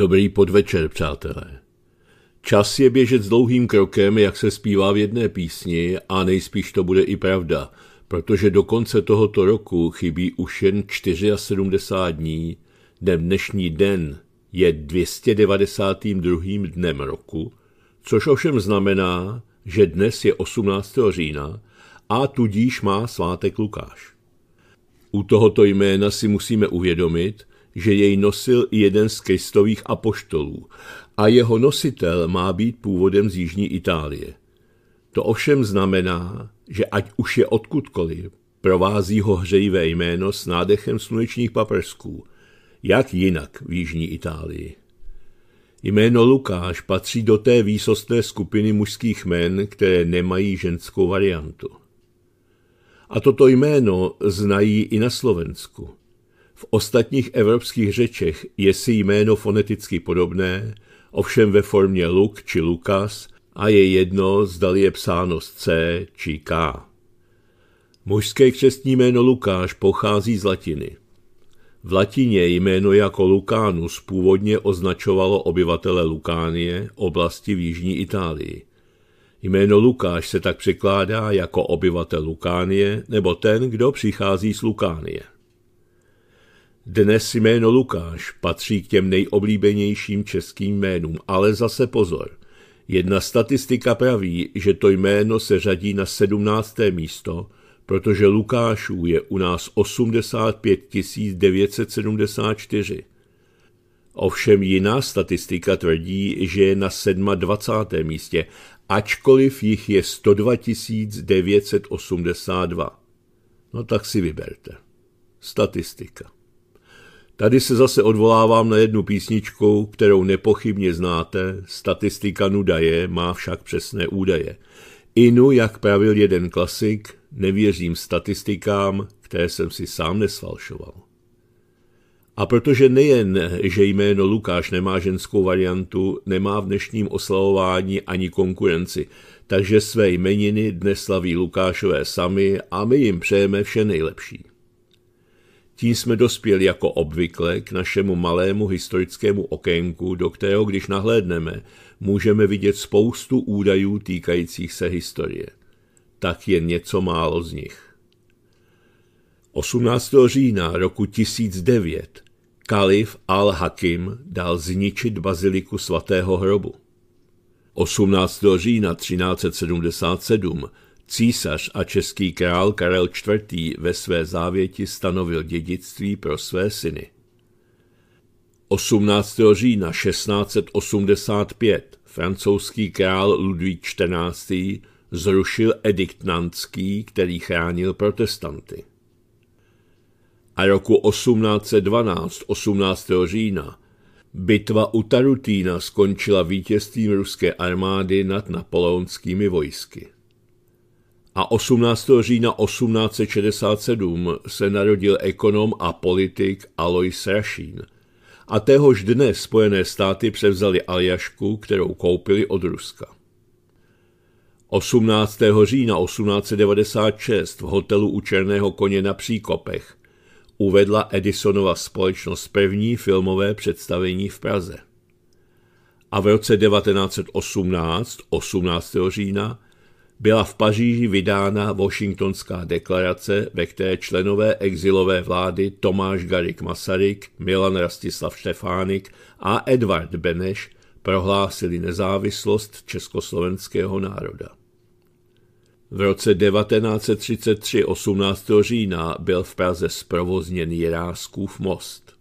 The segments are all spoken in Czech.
Dobrý podvečer, přátelé. Čas je běžet s dlouhým krokem, jak se zpívá v jedné písni, a nejspíš to bude i pravda, protože do konce tohoto roku chybí už jen 74 dní, dnem dnešní den je 292. dnem roku, což ovšem znamená, že dnes je 18. října a tudíž má svátek Lukáš. U tohoto jména si musíme uvědomit, že jej nosil jeden z kristových apoštolů a jeho nositel má být původem z jižní Itálie. To ovšem znamená, že ať už je odkudkoliv, provází ho hřejivé jméno s nádechem slunečních paprsků, jak jinak v jižní Itálii. Jméno Lukáš patří do té výsostné skupiny mužských men, které nemají ženskou variantu. A toto jméno znají i na Slovensku. V ostatních evropských řečech je si jméno foneticky podobné, ovšem ve formě Luk či Lukas a je jedno, zdali je psáno z C či K. Mužské křestní jméno Lukáš pochází z latiny. V latině jméno jako Lukánus původně označovalo obyvatele Lukánie, oblasti v jižní Itálii. Jméno Lukáš se tak překládá jako obyvatel Lukánie nebo ten, kdo přichází z Lukánie. Dnes jméno Lukáš patří k těm nejoblíbenějším českým jménům, ale zase pozor. Jedna statistika praví, že to jméno se řadí na 17. místo, protože Lukášů je u nás 85 974. Ovšem jiná statistika tvrdí, že je na 27. místě, ačkoliv jich je 102 982. No tak si vyberte. Statistika. Tady se zase odvolávám na jednu písničku, kterou nepochybně znáte, statistika nuda je, má však přesné údaje. Inu, jak pravil jeden klasik, nevěřím statistikám, které jsem si sám nesfalšoval. A protože nejen, že jméno Lukáš nemá ženskou variantu, nemá v dnešním oslavování ani konkurenci, takže své jmeniny dnes slaví Lukášové sami a my jim přejeme vše nejlepší. Tím jsme dospěli jako obvykle k našemu malému historickému okénku, do kterého, když nahlédneme, můžeme vidět spoustu údajů týkajících se historie. Tak je něco málo z nich. 18. října roku 1009 kalif al-Hakim dal zničit baziliku svatého hrobu. 18. října 1377 Císař a český král Karel IV. ve své závěti stanovil dědictví pro své syny. 18. října 1685 francouzský král Ludvík XIV. zrušil edikt nanský, který chránil protestanty. A roku 1812, 18. října, bitva u Tarutína skončila vítězstvím ruské armády nad napoleonskými vojsky a 18. října 1867 se narodil ekonom a politik Alois Rašín. A téhož dne Spojené státy převzali Aljašku, kterou koupili od Ruska. 18. října 1896 v hotelu u Černého koně na Příkopech uvedla Edisonova společnost první filmové představení v Praze. A v roce 1918, 18. října, byla v Paříži vydána Washingtonská deklarace, ve které členové exilové vlády Tomáš Garik Masaryk, Milan Rastislav Štefánik a Edvard Beneš prohlásili nezávislost československého národa. V roce 1933 18. října byl v Praze zprovozněn Jiráskův most.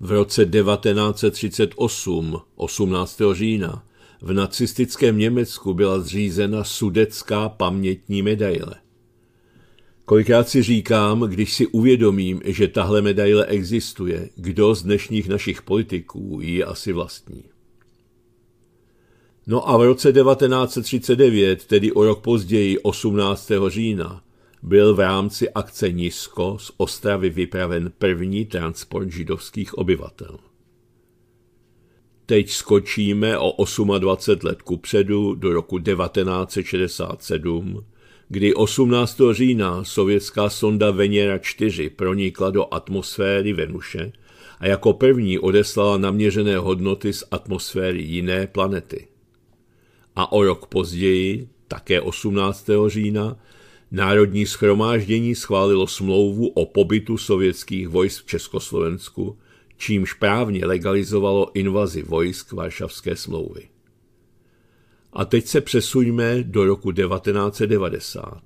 V roce 1938 18. října v nacistickém Německu byla zřízena sudecká pamětní medaile. Kolikrát si říkám, když si uvědomím, že tahle medaile existuje, kdo z dnešních našich politiků ji asi vlastní. No a v roce 1939, tedy o rok později 18. října, byl v rámci akce Nisko z Ostravy vypraven první transport židovských obyvatel. Teď skočíme o 28 let kupředu do roku 1967, kdy 18. října sovětská sonda Venera 4 pronikla do atmosféry Venuše a jako první odeslala naměřené hodnoty z atmosféry jiné planety. A o rok později, také 18. října, Národní schromáždění schválilo smlouvu o pobytu sovětských vojsk v Československu, čímž právně legalizovalo invazi vojsk Varšavské smlouvy. A teď se přesuňme do roku 1990.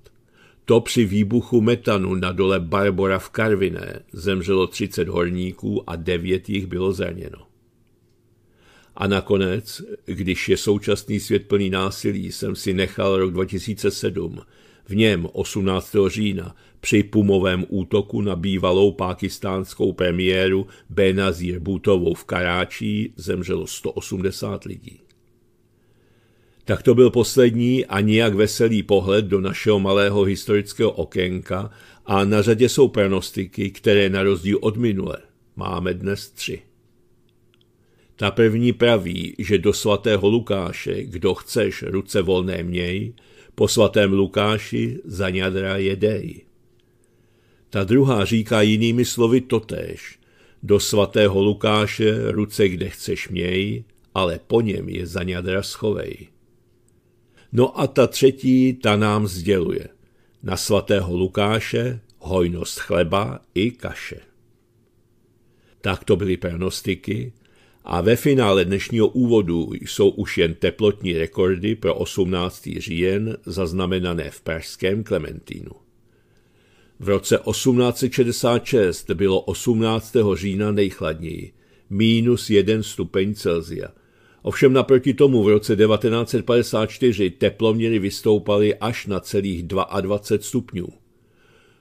To při výbuchu metanu na dole Barbora v Karviné zemřelo 30 horníků a 9 jich bylo zraněno. A nakonec, když je současný svět plný násilí, jsem si nechal rok 2007. V něm 18. října při pumovém útoku na bývalou pákistánskou premiéru Benazir Butovou v Karáčí zemřelo 180 lidí. Tak to byl poslední a nijak veselý pohled do našeho malého historického okénka a na řadě jsou pronostiky, které na rozdíl od minule máme dnes tři. Ta první praví, že do svatého Lukáše, kdo chceš, ruce volné měj, po svatém Lukáši zaňadra jedej. Ta druhá říká jinými slovy totéž. Do svatého Lukáše ruce kde chceš měj, ale po něm je ňadra schovej. No a ta třetí, ta nám sděluje. Na svatého Lukáše hojnost chleba i kaše. Tak to byly pronostiky a ve finále dnešního úvodu jsou už jen teplotní rekordy pro 18. říjen zaznamenané v pražském Klementínu. V roce 1866 bylo 18. října nejchladněji, minus 1 stupeň Celzia. Ovšem naproti tomu v roce 1954 teploměry vystoupaly až na celých 22 stupňů.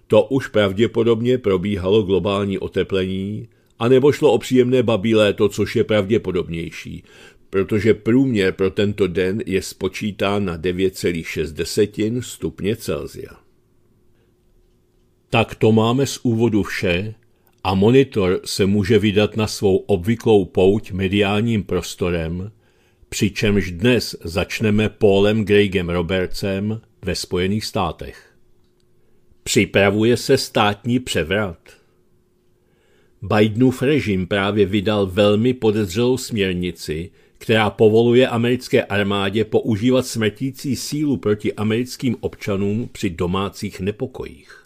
To už pravděpodobně probíhalo globální oteplení, anebo šlo o příjemné babí léto, což je pravděpodobnější, protože průměr pro tento den je spočítán na 9,6 stupně Celsia. Tak to máme z úvodu vše a monitor se může vydat na svou obvyklou pouť mediálním prostorem, přičemž dnes začneme Paulem Gregem Robertsem ve Spojených státech. Připravuje se státní převrat. Bidenův režim právě vydal velmi podezřelou směrnici, která povoluje americké armádě používat smrtící sílu proti americkým občanům při domácích nepokojích.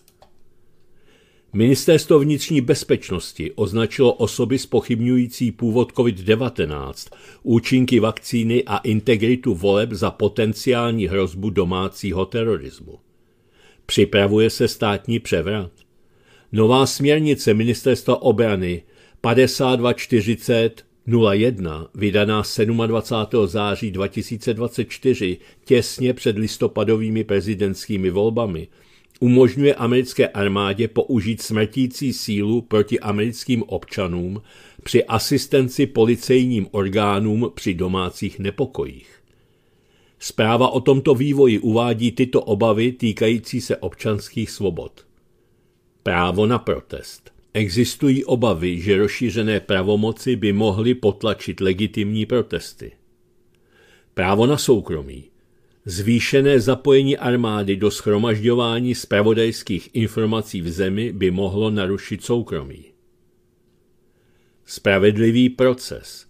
Ministerstvo vnitřní bezpečnosti označilo osoby spochybňující původ COVID-19, účinky vakcíny a integritu voleb za potenciální hrozbu domácího terorismu. Připravuje se státní převrat. Nová směrnice Ministerstva obrany 5240 01, vydaná 27. září 2024, těsně před listopadovými prezidentskými volbami, umožňuje americké armádě použít smrtící sílu proti americkým občanům při asistenci policejním orgánům při domácích nepokojích. Zpráva o tomto vývoji uvádí tyto obavy týkající se občanských svobod. Právo na protest. Existují obavy, že rozšířené pravomoci by mohly potlačit legitimní protesty. Právo na soukromí. Zvýšené zapojení armády do schromažďování zpravodajských informací v zemi by mohlo narušit soukromí. Spravedlivý proces.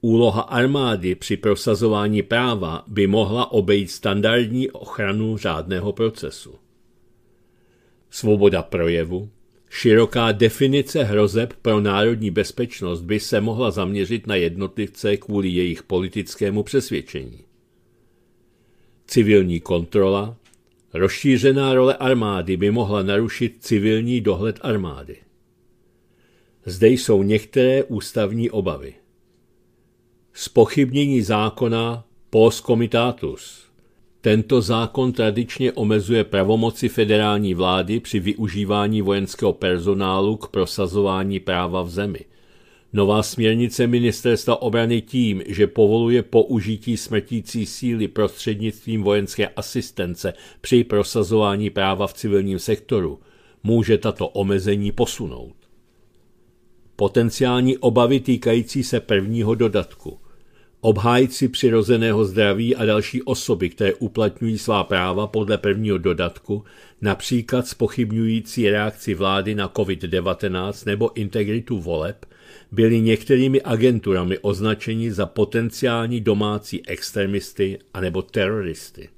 Úloha armády při prosazování práva by mohla obejít standardní ochranu řádného procesu. Svoboda projevu. Široká definice hrozeb pro národní bezpečnost by se mohla zaměřit na jednotlivce kvůli jejich politickému přesvědčení. Civilní kontrola. Rozšířená role armády by mohla narušit civilní dohled armády. Zde jsou některé ústavní obavy. Spochybnění zákona post comitatus. Tento zákon tradičně omezuje pravomoci federální vlády při využívání vojenského personálu k prosazování práva v zemi – Nová směrnice ministerstva obrany tím, že povoluje použití smrtící síly prostřednictvím vojenské asistence při prosazování práva v civilním sektoru, může tato omezení posunout. Potenciální obavy týkající se prvního dodatku. Obhájci přirozeného zdraví a další osoby, které uplatňují svá práva podle prvního dodatku, například spochybňující reakci vlády na COVID-19 nebo integritu voleb, byli některými agenturami označeni za potenciální domácí extremisty anebo teroristy.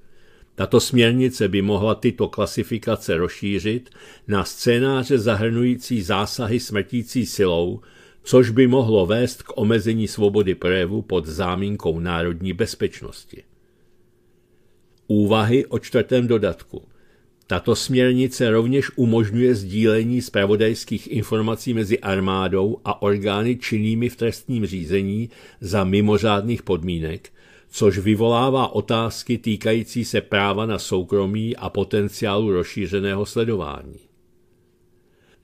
Tato směrnice by mohla tyto klasifikace rozšířit na scénáře zahrnující zásahy smrtící silou, což by mohlo vést k omezení svobody projevu pod zámínkou národní bezpečnosti. Úvahy o čtvrtém dodatku – tato směrnice rovněž umožňuje sdílení zpravodajských informací mezi armádou a orgány činnými v trestním řízení za mimořádných podmínek, což vyvolává otázky týkající se práva na soukromí a potenciálu rozšířeného sledování.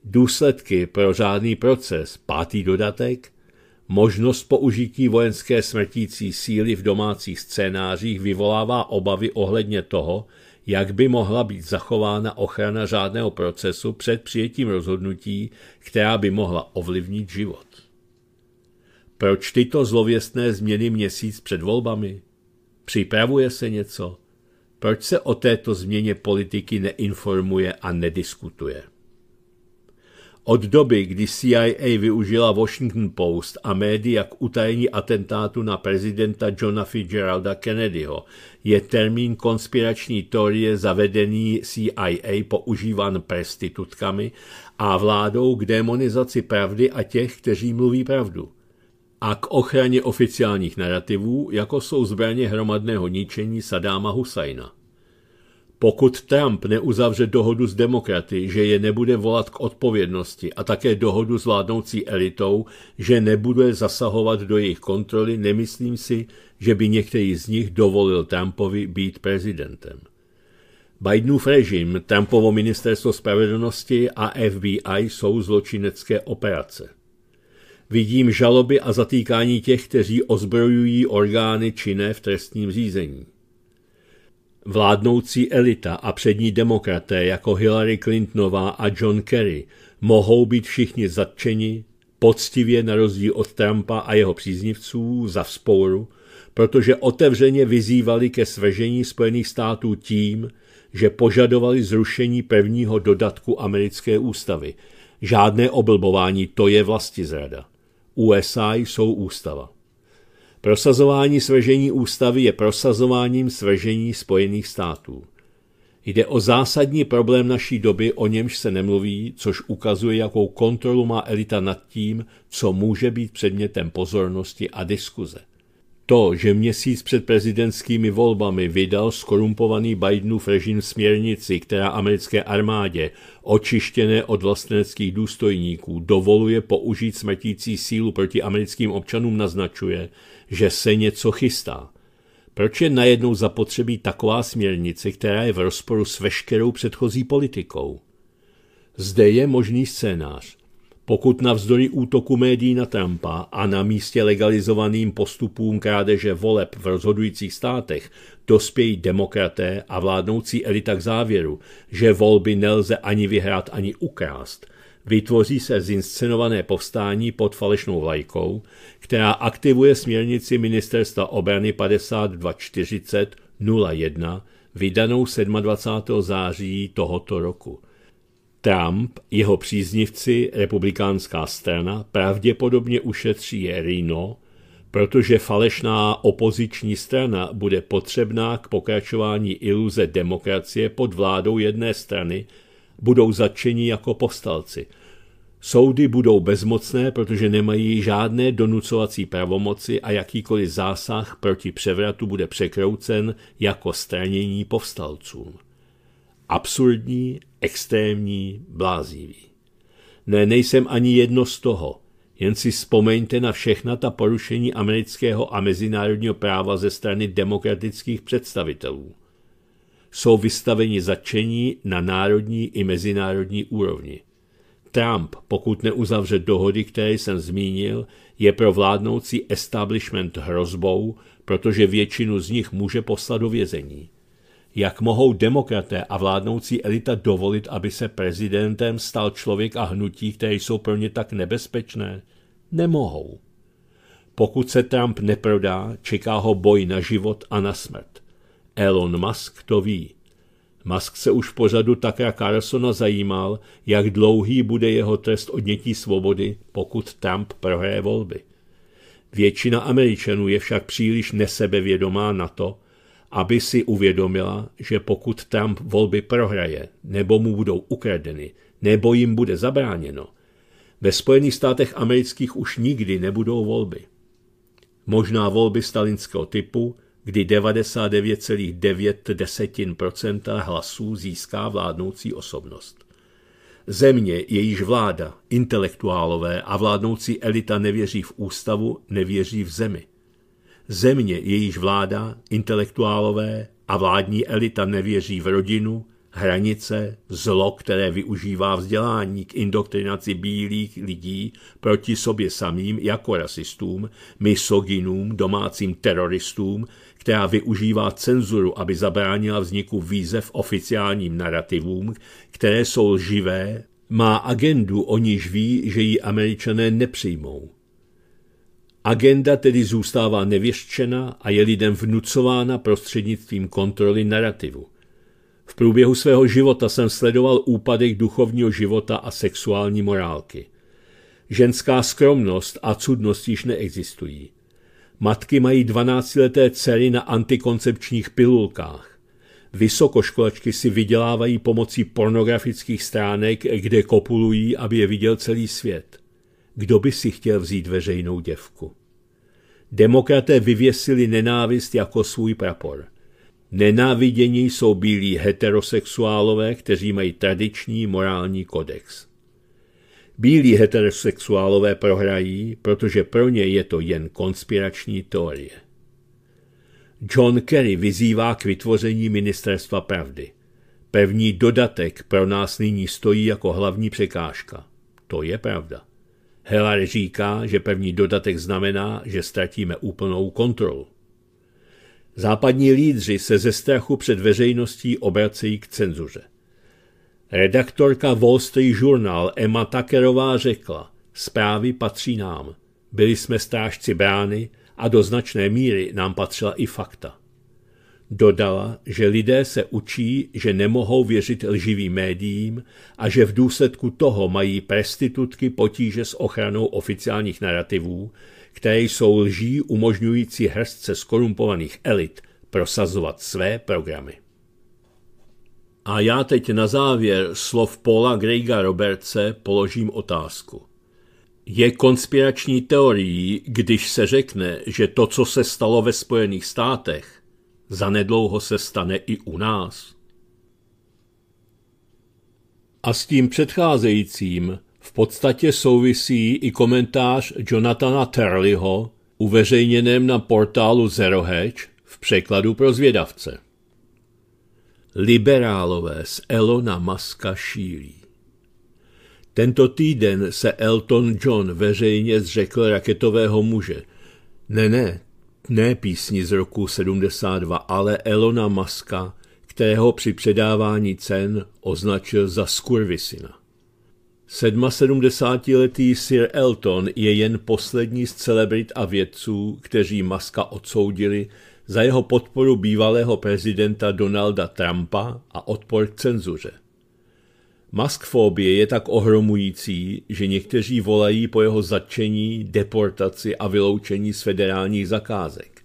Důsledky pro řádný proces, pátý dodatek, možnost použití vojenské smrtící síly v domácích scénářích vyvolává obavy ohledně toho, jak by mohla být zachována ochrana řádného procesu před přijetím rozhodnutí, která by mohla ovlivnit život. Proč tyto zlověstné změny měsíc před volbami? Připravuje se něco? Proč se o této změně politiky neinformuje a nediskutuje? Od doby, kdy CIA využila Washington Post a média k utajení atentátu na prezidenta Johna Fitzgeralda Kennedyho, je termín konspirační teorie zavedený CIA používan prestitutkami a vládou k demonizaci pravdy a těch, kteří mluví pravdu. A k ochraně oficiálních narrativů, jako jsou zbraně hromadného ničení Sadáma Husajna. Pokud Trump neuzavře dohodu s demokraty, že je nebude volat k odpovědnosti a také dohodu s vládnoucí elitou, že nebude zasahovat do jejich kontroly, nemyslím si, že by některý z nich dovolil Trumpovi být prezidentem. Bidenův režim, Trumpovo ministerstvo spravedlnosti a FBI jsou zločinecké operace. Vidím žaloby a zatýkání těch, kteří ozbrojují orgány činné v trestním řízení. Vládnoucí elita a přední demokraté jako Hillary Clintonová a John Kerry mohou být všichni zatčeni, poctivě na rozdíl od Trumpa a jeho příznivců za vzpouru, protože otevřeně vyzývali ke svržení Spojených států tím, že požadovali zrušení prvního dodatku americké ústavy. Žádné oblbování, to je vlastizrada. USA jsou ústava. Prosazování svržení ústavy je prosazováním svržení Spojených států. Jde o zásadní problém naší doby, o němž se nemluví, což ukazuje, jakou kontrolu má elita nad tím, co může být předmětem pozornosti a diskuze. To, že měsíc před prezidentskými volbami vydal skorumpovaný Bidenův režim směrnici, která americké armádě, očištěné od vlasteneckých důstojníků, dovoluje použít smrtící sílu proti americkým občanům, naznačuje, že se něco chystá. Proč je najednou zapotřebí taková směrnice, která je v rozporu s veškerou předchozí politikou? Zde je možný scénář. Pokud navzdory útoku médií na Trumpa a na místě legalizovaným postupům krádeže voleb v rozhodujících státech dospějí demokraté a vládnoucí elita k závěru, že volby nelze ani vyhrát, ani ukrást, vytvoří se zinscenované povstání pod falešnou vlajkou, která aktivuje směrnici Ministerstva obrany 5240.01 vydanou 27. září tohoto roku. Trump, jeho příznivci, republikánská strana pravděpodobně ušetří Rino, protože falešná opoziční strana bude potřebná k pokračování iluze demokracie pod vládou jedné strany, budou zatčeni jako postalci. Soudy budou bezmocné, protože nemají žádné donucovací pravomoci a jakýkoliv zásah proti převratu bude překroucen jako stranění povstalcům. Absurdní, extrémní, blázivý. Ne, nejsem ani jedno z toho. Jen si vzpomeňte na všechna ta porušení amerického a mezinárodního práva ze strany demokratických představitelů. Jsou vystaveni zatčení na národní i mezinárodní úrovni. Trump, pokud neuzavře dohody, které jsem zmínil, je pro vládnoucí establishment hrozbou, protože většinu z nich může poslat do vězení. Jak mohou demokraté a vládnoucí elita dovolit, aby se prezidentem stal člověk a hnutí, které jsou pro ně tak nebezpečné? Nemohou. Pokud se Trump neprodá, čeká ho boj na život a na smrt. Elon Musk to ví. Musk se už pořadu Takra Carlsona zajímal, jak dlouhý bude jeho trest odnětí svobody, pokud Trump prohraje volby. Většina Američanů je však příliš nesebevědomá na to, aby si uvědomila, že pokud Trump volby prohraje, nebo mu budou ukradeny, nebo jim bude zabráněno, ve Spojených státech amerických už nikdy nebudou volby. Možná volby stalinského typu, kdy 99,9 hlasů získá vládnoucí osobnost. Země, jejíž vláda, intelektuálové a vládnoucí elita nevěří v ústavu, nevěří v zemi. Země, jejíž vláda, intelektuálové a vládní elita nevěří v rodinu, hranice, zlo, které využívá vzdělání k indoktrinaci bílých lidí proti sobě samým jako rasistům, misoginům, domácím teroristům, která využívá cenzuru, aby zabránila vzniku výzev oficiálním narrativům, které jsou živé, má agendu, o níž ví, že ji američané nepřijmou. Agenda tedy zůstává nevěřčena a je lidem vnucována prostřednictvím kontroly narrativu. V průběhu svého života jsem sledoval úpadek duchovního života a sexuální morálky. Ženská skromnost a cudnost již neexistují. Matky mají 12-leté dcery na antikoncepčních pilulkách. Vysokoškolačky si vydělávají pomocí pornografických stránek, kde kopulují, aby je viděl celý svět. Kdo by si chtěl vzít veřejnou děvku? Demokraté vyvěsili nenávist jako svůj prapor. Nenávidění jsou bílí heterosexuálové, kteří mají tradiční morální kodex. Bílí heterosexuálové prohrají, protože pro ně je to jen konspirační teorie. John Kerry vyzývá k vytvoření ministerstva pravdy. Pevný dodatek pro nás nyní stojí jako hlavní překážka. To je pravda. Hillary říká, že pevný dodatek znamená, že ztratíme úplnou kontrolu. Západní lídři se ze strachu před veřejností obracejí k cenzuře. Redaktorka Wall Street Journal Emma Takerová řekla, zprávy patří nám. Byli jsme strážci brány a do značné míry nám patřila i fakta. Dodala, že lidé se učí, že nemohou věřit lživým médiím a že v důsledku toho mají prestitutky potíže s ochranou oficiálních narrativů, které jsou lží umožňující hrstce skorumpovaných elit prosazovat své programy. A já teď na závěr slov Paula Greiga Robertse položím otázku. Je konspirační teorií, když se řekne, že to, co se stalo ve Spojených státech, zanedlouho se stane i u nás? A s tím předcházejícím v podstatě souvisí i komentář Jonathana Terliho uveřejněném na portálu Zero Hedge v překladu pro zvědavce. Liberálové z Elona Maska šílí. Tento týden se Elton John veřejně zřekl raketového muže. Ne, ne, ne písni z roku 72, ale Elona Maska, kterého při předávání cen označil za skurvisina. 77-letý Sir Elton je jen poslední z celebrit a vědců, kteří Maska odsoudili za jeho podporu bývalého prezidenta Donalda Trumpa a odpor k cenzuře. Maskfobie je tak ohromující, že někteří volají po jeho zatčení, deportaci a vyloučení z federálních zakázek.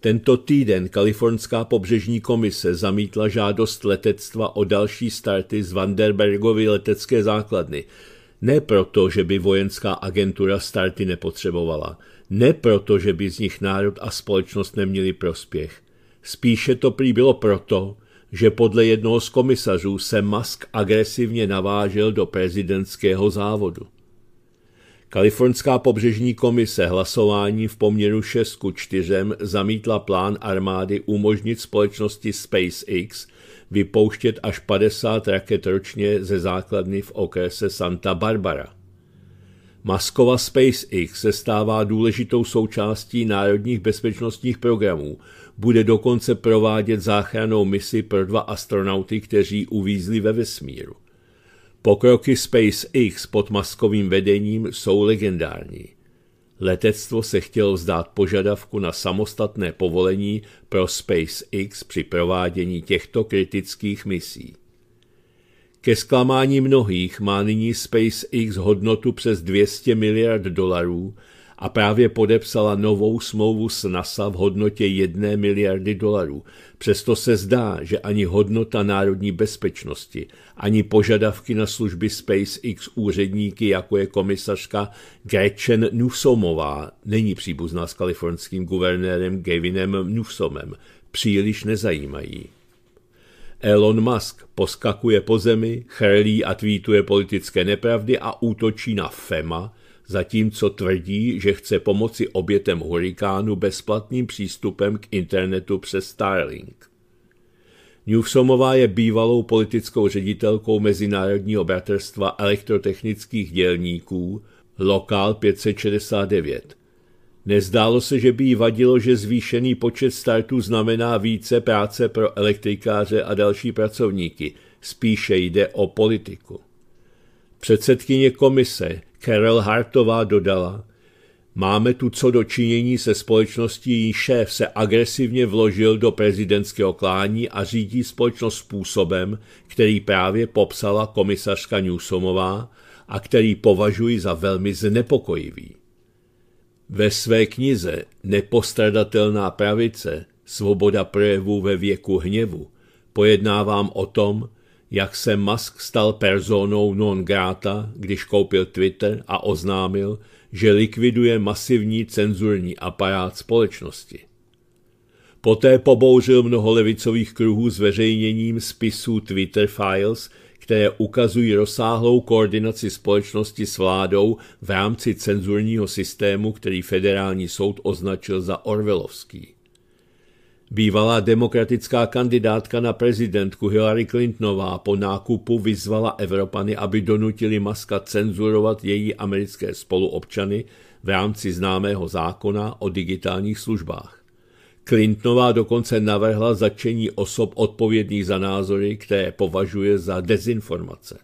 Tento týden Kalifornská pobřežní komise zamítla žádost letectva o další starty z Vanderbergovy letecké základny. Ne proto, že by vojenská agentura starty nepotřebovala – ne proto, že by z nich národ a společnost neměli prospěch. Spíše to prý bylo proto, že podle jednoho z komisařů se Musk agresivně navážel do prezidentského závodu. Kalifornská pobřežní komise hlasování v poměru 6 ku 4 zamítla plán armády umožnit společnosti SpaceX vypouštět až 50 raket ročně ze základny v okrese Santa Barbara. Maskova SpaceX se stává důležitou součástí národních bezpečnostních programů. Bude dokonce provádět záchranou misi pro dva astronauty, kteří uvízli ve vesmíru. Pokroky SpaceX pod maskovým vedením jsou legendární. Letectvo se chtělo vzdát požadavku na samostatné povolení pro SpaceX při provádění těchto kritických misí. Ke zklamání mnohých má nyní SpaceX hodnotu přes 200 miliard dolarů a právě podepsala novou smlouvu s NASA v hodnotě 1 miliardy dolarů. Přesto se zdá, že ani hodnota národní bezpečnosti, ani požadavky na služby SpaceX úředníky, jako je komisařka Gretchen Newsomová, není příbuzná s kalifornským guvernérem Gavinem Newsomem, příliš nezajímají. Elon Musk poskakuje po zemi, chrlí a tweetuje politické nepravdy a útočí na FEMA, zatímco tvrdí, že chce pomoci obětem hurikánu bezplatným přístupem k internetu přes Starlink. Newsomová je bývalou politickou ředitelkou Mezinárodního bratrstva elektrotechnických dělníků Lokál 569. Nezdálo se, že by jí vadilo, že zvýšený počet startů znamená více práce pro elektrikáře a další pracovníky. Spíše jde o politiku. Předsedkyně komise Carol Hartová dodala, máme tu co dočinění se společností, její šéf se agresivně vložil do prezidentského klání a řídí společnost způsobem, který právě popsala komisařka Newsomová a který považuji za velmi znepokojivý. Ve své knize Nepostradatelná pravice Svoboda projevu ve věku hněvu pojednávám o tom, jak se Musk stal personou non grata, když koupil Twitter a oznámil, že likviduje masivní cenzurní aparát společnosti. Poté pobouřil mnoho levicových kruhů zveřejněním spisů Twitter Files, které ukazují rozsáhlou koordinaci společnosti s vládou v rámci cenzurního systému, který federální soud označil za Orvelovský. Bývalá demokratická kandidátka na prezidentku Hillary Clintonová po nákupu vyzvala Evropany, aby donutili Maska cenzurovat její americké spoluobčany v rámci známého zákona o digitálních službách. Clintonová dokonce navrhla začení osob odpovědných za názory, které považuje za dezinformace.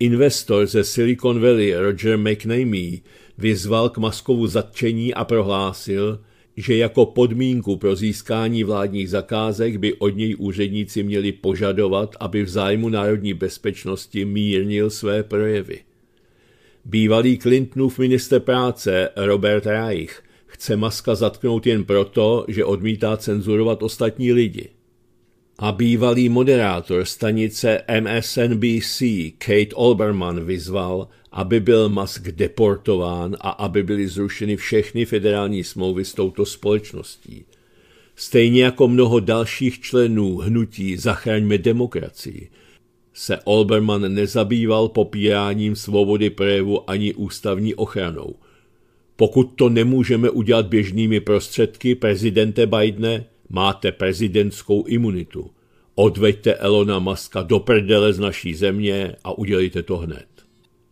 Investor ze Silicon Valley Roger McNamee vyzval k Maskovu zatčení a prohlásil, že jako podmínku pro získání vládních zakázek by od něj úředníci měli požadovat, aby v zájmu národní bezpečnosti mírnil své projevy. Bývalý Clintonův minister práce Robert Reich – chce Maska zatknout jen proto, že odmítá cenzurovat ostatní lidi. A bývalý moderátor stanice MSNBC Kate Olbermann vyzval, aby byl Musk deportován a aby byly zrušeny všechny federální smlouvy s touto společností. Stejně jako mnoho dalších členů hnutí Zachraňme demokracii, se Olbermann nezabýval popíráním svobody projevu ani ústavní ochranou – pokud to nemůžeme udělat běžnými prostředky, prezidente Bidene, máte prezidentskou imunitu. Odveďte Elona Muska do prdele z naší země a udělejte to hned.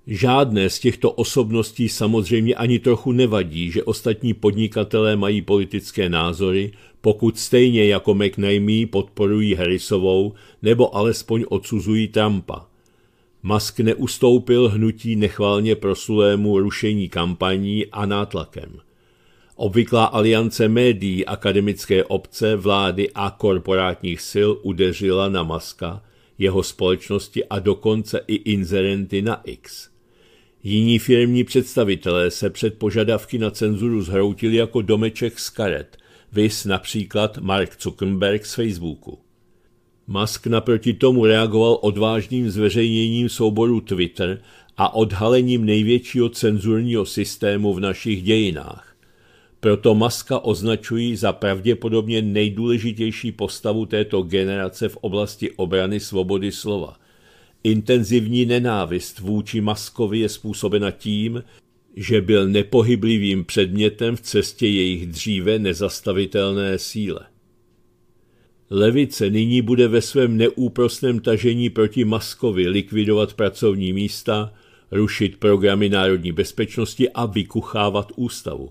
Žádné z těchto osobností samozřejmě ani trochu nevadí, že ostatní podnikatelé mají politické názory, pokud stejně jako McNamee podporují Harrisovou nebo alespoň odsuzují Trumpa. Musk neustoupil hnutí nechválně prosulému rušení kampaní a nátlakem. Obvyklá aliance médií, akademické obce, vlády a korporátních sil udeřila na Maska, jeho společnosti a dokonce i inzerenty na X. Jiní firmní představitelé se před požadavky na cenzuru zhroutili jako domeček z karet, vys například Mark Zuckerberg z Facebooku. Musk naproti tomu reagoval odvážným zveřejněním souboru Twitter a odhalením největšího cenzurního systému v našich dějinách. Proto Maska označují za pravděpodobně nejdůležitější postavu této generace v oblasti obrany svobody slova. Intenzivní nenávist vůči Maskovi je způsobena tím, že byl nepohyblivým předmětem v cestě jejich dříve nezastavitelné síle. Levice nyní bude ve svém neúprostném tažení proti Maskovi likvidovat pracovní místa, rušit programy národní bezpečnosti a vykuchávat ústavu.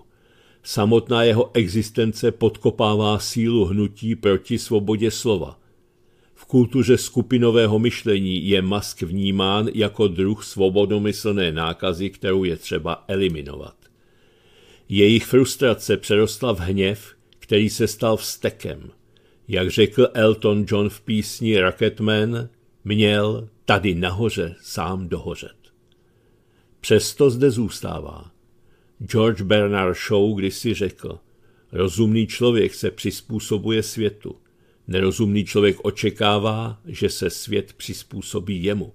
Samotná jeho existence podkopává sílu hnutí proti svobodě slova. V kultuře skupinového myšlení je mask vnímán jako druh svobodomyslné nákazy, kterou je třeba eliminovat. Jejich frustrace přerostla v hněv, který se stal vstekem – jak řekl Elton John v písni Rocketman, měl tady nahoře sám dohořet. Přesto zde zůstává. George Bernard Shaw kdysi řekl, rozumný člověk se přizpůsobuje světu. Nerozumný člověk očekává, že se svět přizpůsobí jemu.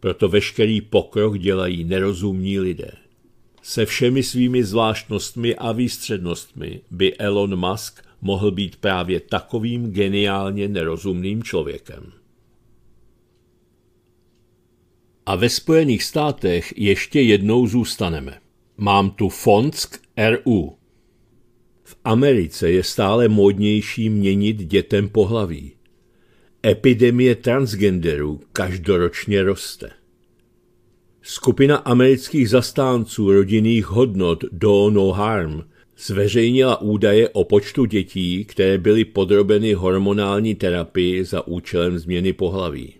Proto veškerý pokrok dělají nerozumní lidé. Se všemi svými zvláštnostmi a výstřednostmi by Elon Musk mohl být právě takovým geniálně nerozumným člověkem. A ve Spojených státech ještě jednou zůstaneme. Mám tu Fonsk RU. V Americe je stále módnější měnit dětem pohlaví. Epidemie transgenderů každoročně roste. Skupina amerických zastánců rodinných hodnot Do No Harm – zveřejnila údaje o počtu dětí, které byly podrobeny hormonální terapii za účelem změny pohlaví.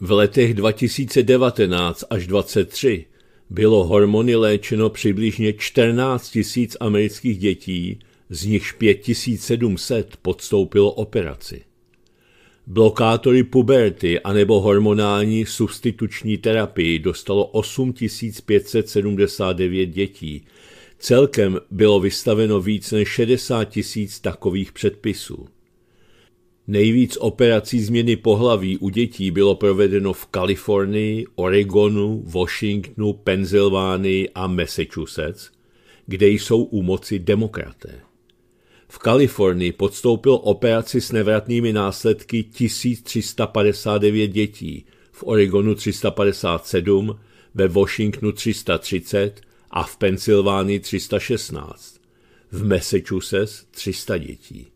V letech 2019 až 2023 bylo hormony léčeno přibližně 14 000 amerických dětí, z nichž 5700 podstoupilo operaci. Blokátory puberty anebo hormonální substituční terapii dostalo 8579 dětí, Celkem bylo vystaveno víc než 60 tisíc takových předpisů. Nejvíc operací změny pohlaví u dětí bylo provedeno v Kalifornii, Oregonu, Washingtonu, Pensylvánii a Massachusetts, kde jsou u moci demokraté. V Kalifornii podstoupil operaci s nevratnými následky 1359 dětí, v Oregonu 357, ve Washingtonu 330, a v Pensylvánii 316, v Massachusetts 300 dětí.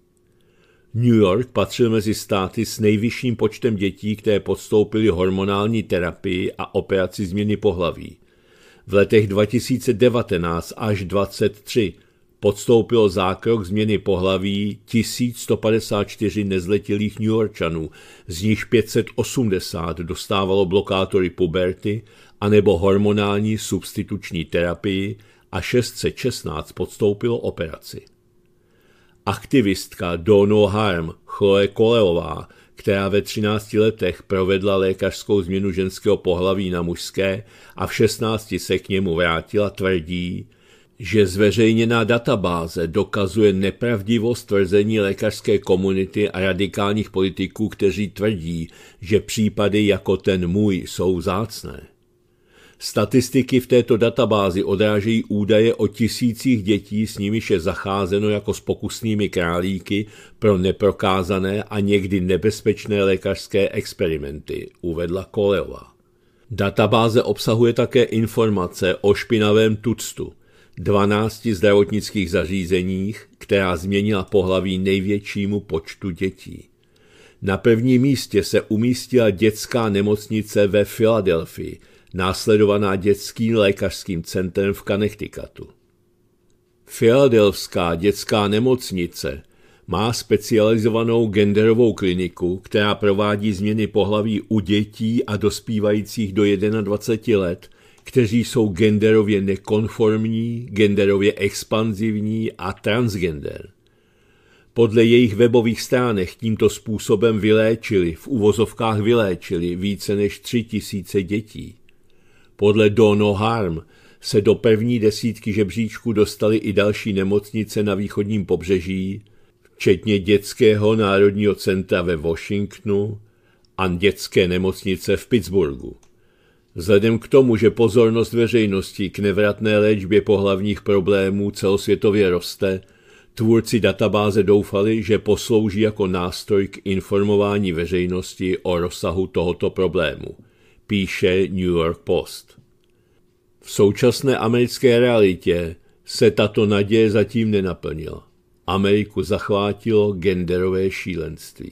New York patřil mezi státy s nejvyšším počtem dětí, které podstoupily hormonální terapii a operaci změny pohlaví. V letech 2019 až 2023 podstoupilo zákrok změny pohlaví 1154 nezletilých New Yorkčanů, z nich 580 dostávalo blokátory puberty anebo hormonální substituční terapii a 616 podstoupilo operaci. Aktivistka Do Harm Chloe Koleová, která ve 13 letech provedla lékařskou změnu ženského pohlaví na mužské a v 16 se k němu vrátila, tvrdí, že zveřejněná databáze dokazuje nepravdivost tvrzení lékařské komunity a radikálních politiků, kteří tvrdí, že případy jako ten můj jsou zácné. Statistiky v této databázi odrážejí údaje o tisících dětí, s nimiž je zacházeno jako s pokusnými králíky pro neprokázané a někdy nebezpečné lékařské experimenty, uvedla Koleova. Databáze obsahuje také informace o špinavém tuctu, 12 zdravotnických zařízeních, která změnila pohlaví největšímu počtu dětí. Na prvním místě se umístila dětská nemocnice ve Filadelfii, následovaná dětským lékařským centrem v Connecticutu. Filadelfská dětská nemocnice má specializovanou genderovou kliniku, která provádí změny pohlaví u dětí a dospívajících do 21 let, kteří jsou genderově nekonformní, genderově expanzivní a transgender. Podle jejich webových stránek tímto způsobem vyléčili, v uvozovkách vyléčili, více než tři tisíce dětí. Podle Dono Harm se do pevní desítky žebříčku dostaly i další nemocnice na východním pobřeží, včetně Dětského národního centra ve Washingtonu a dětské nemocnice v Pittsburghu. Vzhledem k tomu, že pozornost veřejnosti k nevratné léčbě pohlavních problémů celosvětově roste, tvůrci databáze doufali, že poslouží jako nástroj k informování veřejnosti o rozsahu tohoto problému – píše New York Post. V současné americké realitě se tato naděje zatím nenaplnila. Ameriku zachvátilo genderové šílenství.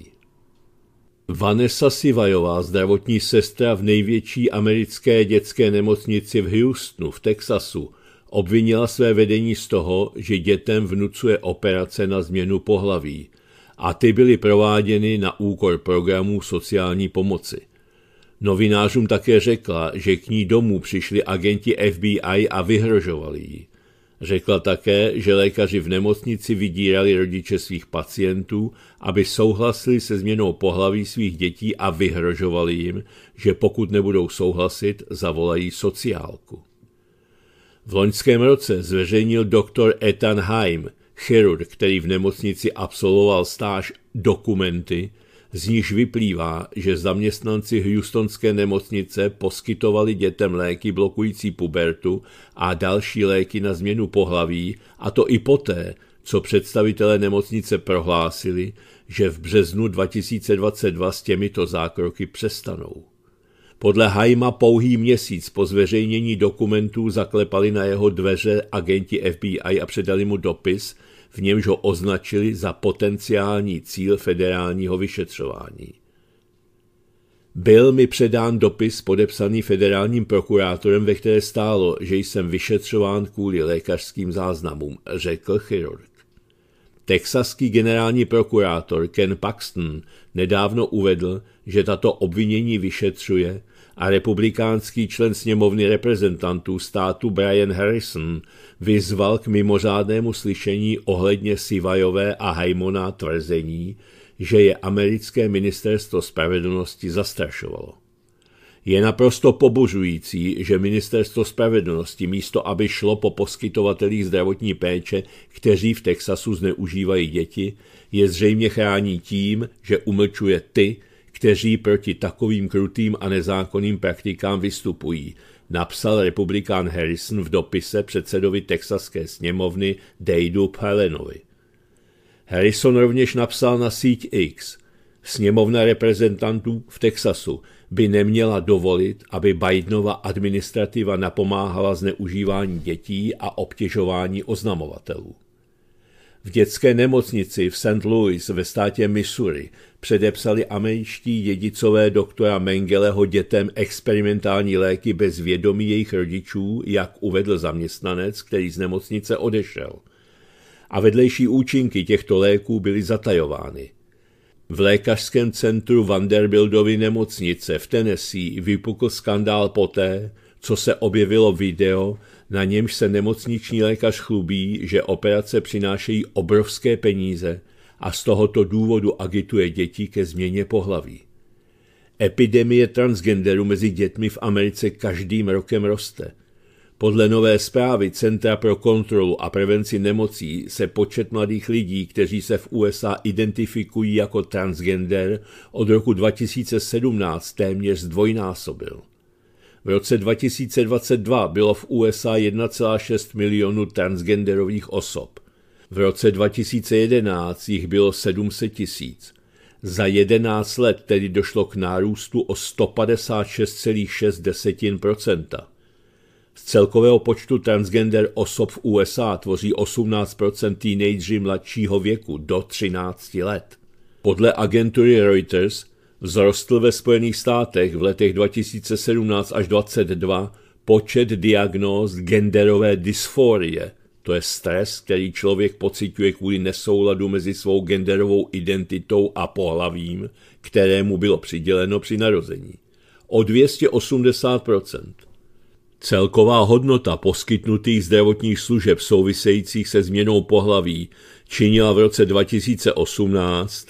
Vanessa Sivajová, zdravotní sestra v největší americké dětské nemocnici v Houstonu v Texasu, obvinila své vedení z toho, že dětem vnucuje operace na změnu pohlaví a ty byly prováděny na úkor programů sociální pomoci. Novinářům také řekla, že k ní domů přišli agenti FBI a vyhrožovali ji. Řekla také, že lékaři v nemocnici vydírali rodiče svých pacientů, aby souhlasili se změnou pohlaví svých dětí a vyhrožovali jim, že pokud nebudou souhlasit, zavolají sociálku. V loňském roce zveřejnil doktor Ethan Heim, chirurg, který v nemocnici absolvoval stáž, dokumenty, z níž vyplývá, že zaměstnanci Houstonské nemocnice poskytovali dětem léky blokující pubertu a další léky na změnu pohlaví, a to i poté, co představitelé nemocnice prohlásili, že v březnu 2022 s těmito zákroky přestanou. Podle Hajma pouhý měsíc po zveřejnění dokumentů zaklepali na jeho dveře agenti FBI a předali mu dopis – v němž ho označili za potenciální cíl federálního vyšetřování. Byl mi předán dopis podepsaný federálním prokurátorem, ve které stálo, že jsem vyšetřován kvůli lékařským záznamům, řekl chirurg. Texaský generální prokurátor Ken Paxton nedávno uvedl, že tato obvinění vyšetřuje a republikánský člen sněmovny reprezentantů státu Brian Harrison vyzval k mimořádnému slyšení ohledně Sivajové a Hajmona tvrzení, že je americké ministerstvo spravedlnosti zastrašovalo. Je naprosto pobožující, že ministerstvo spravedlnosti místo, aby šlo po poskytovatelích zdravotní péče, kteří v Texasu zneužívají děti, je zřejmě chrání tím, že umlčuje ty, kteří proti takovým krutým a nezákonným praktikám vystupují, napsal republikán Harrison v dopise předsedovi texaské sněmovny Dejdu Palenovi. Harrison rovněž napsal na síť X. Sněmovna reprezentantů v Texasu by neměla dovolit, aby Bidenova administrativa napomáhala zneužívání dětí a obtěžování oznamovatelů. V dětské nemocnici v St. Louis ve státě Missouri předepsali američtí dědicové doktora Mengeleho dětem experimentální léky bez vědomí jejich rodičů, jak uvedl zaměstnanec, který z nemocnice odešel. A vedlejší účinky těchto léků byly zatajovány. V lékařském centru Vanderbiltovy nemocnice v Tennessee vypukl skandál poté, co se objevilo video, na němž se nemocniční lékař chlubí, že operace přinášejí obrovské peníze a z tohoto důvodu agituje děti ke změně pohlaví. Epidemie transgenderu mezi dětmi v Americe každým rokem roste. Podle nové zprávy Centra pro kontrolu a prevenci nemocí se počet mladých lidí, kteří se v USA identifikují jako transgender, od roku 2017 téměř zdvojnásobil. V roce 2022 bylo v USA 1,6 milionu transgenderových osob. V roce 2011 jich bylo 700 tisíc. Za 11 let tedy došlo k nárůstu o 156,6 Z celkového počtu transgender osob v USA tvoří 18 teenagery mladšího věku do 13 let. Podle agentury Reuters Vzrostl ve Spojených státech v letech 2017 až 2022 počet diagnóz genderové dysforie, to je stres, který člověk pociťuje kvůli nesouladu mezi svou genderovou identitou a pohlavím, kterému bylo přiděleno při narození. O 280 Celková hodnota poskytnutých zdravotních služeb souvisejících se změnou pohlaví činila v roce 2018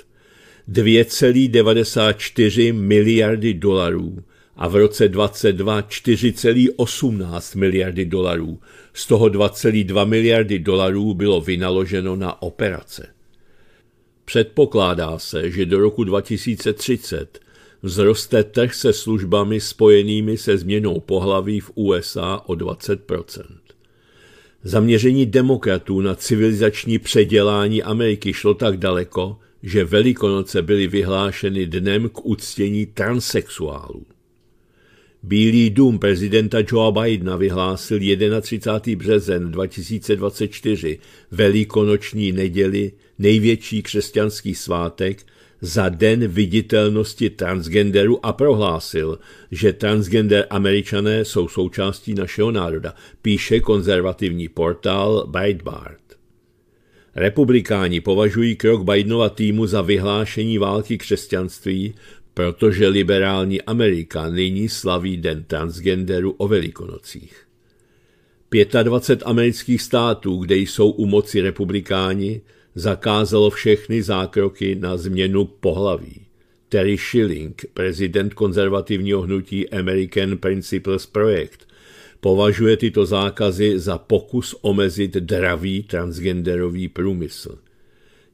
2,94 miliardy dolarů a v roce 2022 4,18 miliardy dolarů. Z toho 2,2 miliardy dolarů bylo vynaloženo na operace. Předpokládá se, že do roku 2030 vzroste trh se službami spojenými se změnou pohlaví v USA o 20 Zaměření demokratů na civilizační předělání Ameriky šlo tak daleko, že Velikonoce byly vyhlášeny dnem k uctění transexuálů. Bílý dům prezidenta Joea Bidena vyhlásil 31. březen 2024 velikonoční neděli největší křesťanský svátek za den viditelnosti transgenderu a prohlásil, že transgender američané jsou součástí našeho národa, píše konzervativní portál Breitbart. Republikáni považují krok Bidenova týmu za vyhlášení války křesťanství, protože liberální Amerika nyní slaví Den transgenderu o velikonocích. 25 amerických států, kde jsou u moci republikáni, zakázalo všechny zákroky na změnu pohlaví. Terry Schilling, prezident konzervativního hnutí American Principles Project, považuje tyto zákazy za pokus omezit dravý transgenderový průmysl.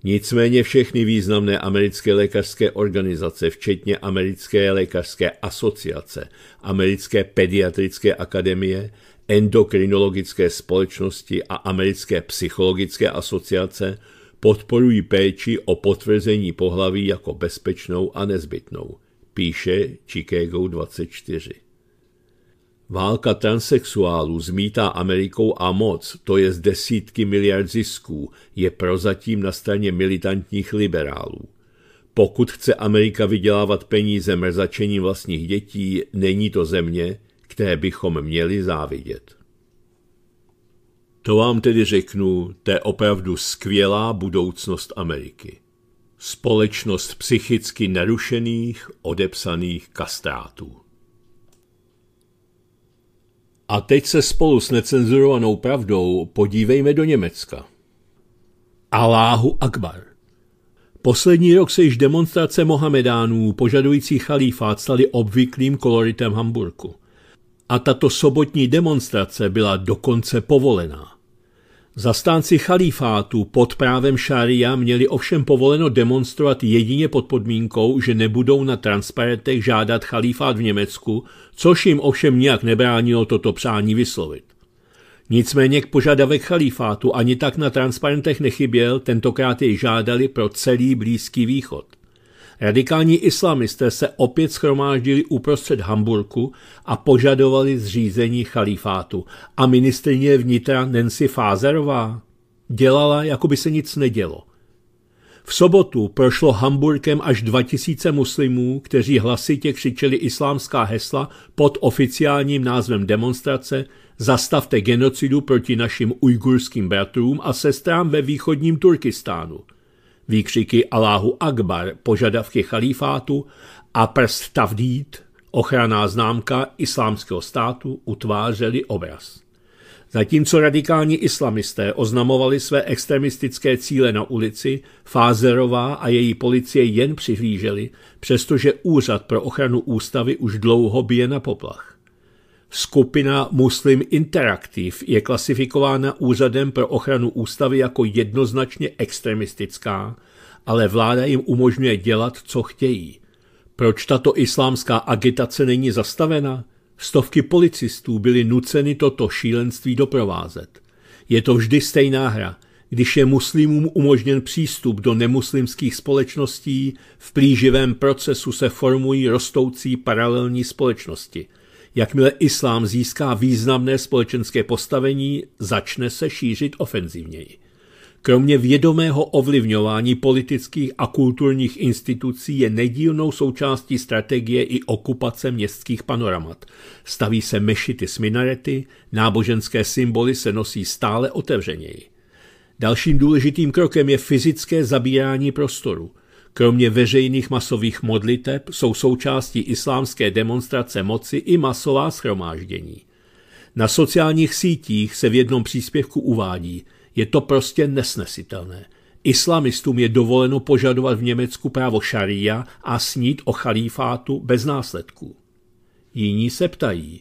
Nicméně všechny významné americké lékařské organizace, včetně Americké lékařské asociace, Americké pediatrické akademie, endokrinologické společnosti a Americké psychologické asociace, podporují péči o potvrzení pohlaví jako bezpečnou a nezbytnou, píše Chicago 24. Válka transexuálů zmítá Amerikou a moc, to je z desítky miliard zisků, je prozatím na straně militantních liberálů. Pokud chce Amerika vydělávat peníze mrzačením vlastních dětí, není to země, které bychom měli závidět. To vám tedy řeknu, to je opravdu skvělá budoucnost Ameriky. Společnost psychicky narušených, odepsaných kastrátů. A teď se spolu s necenzurovanou pravdou podívejme do Německa. Aláhu Akbar. Poslední rok se již demonstrace Mohamedánů požadující chalífát staly obvyklým koloritem Hamburku. A tato sobotní demonstrace byla dokonce povolená. Zastánci chalífátu pod právem šaria měli ovšem povoleno demonstrovat jedině pod podmínkou, že nebudou na transparentech žádat chalífát v Německu, což jim ovšem nijak nebránilo toto přání vyslovit. Nicméně k požadavek chalífátu ani tak na transparentech nechyběl, tentokrát jej žádali pro celý Blízký východ – Radikální islamisté se opět schromáždili uprostřed Hamburku a požadovali zřízení chalífátu. A ministrině vnitra Nancy Fázerová dělala, jako by se nic nedělo. V sobotu prošlo Hamburkem až 2000 muslimů, kteří hlasitě křičeli islámská hesla pod oficiálním názvem demonstrace Zastavte genocidu proti našim ujgurským bratrům a sestrám ve východním Turkistánu výkřiky Aláhu Akbar, požadavky chalífátu a prst Tavdít, ochranná známka islámského státu, utvářely obraz. Zatímco radikální islamisté oznamovali své extremistické cíle na ulici, Fázerová a její policie jen přihlíželi, přestože Úřad pro ochranu ústavy už dlouho bije na poplach. Skupina Muslim Interactive je klasifikována Úřadem pro ochranu ústavy jako jednoznačně extremistická, ale vláda jim umožňuje dělat, co chtějí. Proč tato islámská agitace není zastavena? Stovky policistů byly nuceny toto šílenství doprovázet. Je to vždy stejná hra. Když je muslimům umožněn přístup do nemuslimských společností, v plíživém procesu se formují rostoucí paralelní společnosti – Jakmile islám získá významné společenské postavení, začne se šířit ofenzivněji. Kromě vědomého ovlivňování politických a kulturních institucí je nedílnou součástí strategie i okupace městských panoramat. Staví se mešity s minarety, náboženské symboly se nosí stále otevřeněji. Dalším důležitým krokem je fyzické zabírání prostoru – Kromě veřejných masových modliteb jsou součástí islámské demonstrace moci i masová schromáždění. Na sociálních sítích se v jednom příspěvku uvádí, je to prostě nesnesitelné. Islamistům je dovoleno požadovat v Německu právo šaria a snít o chalífátu bez následků. Jiní se ptají,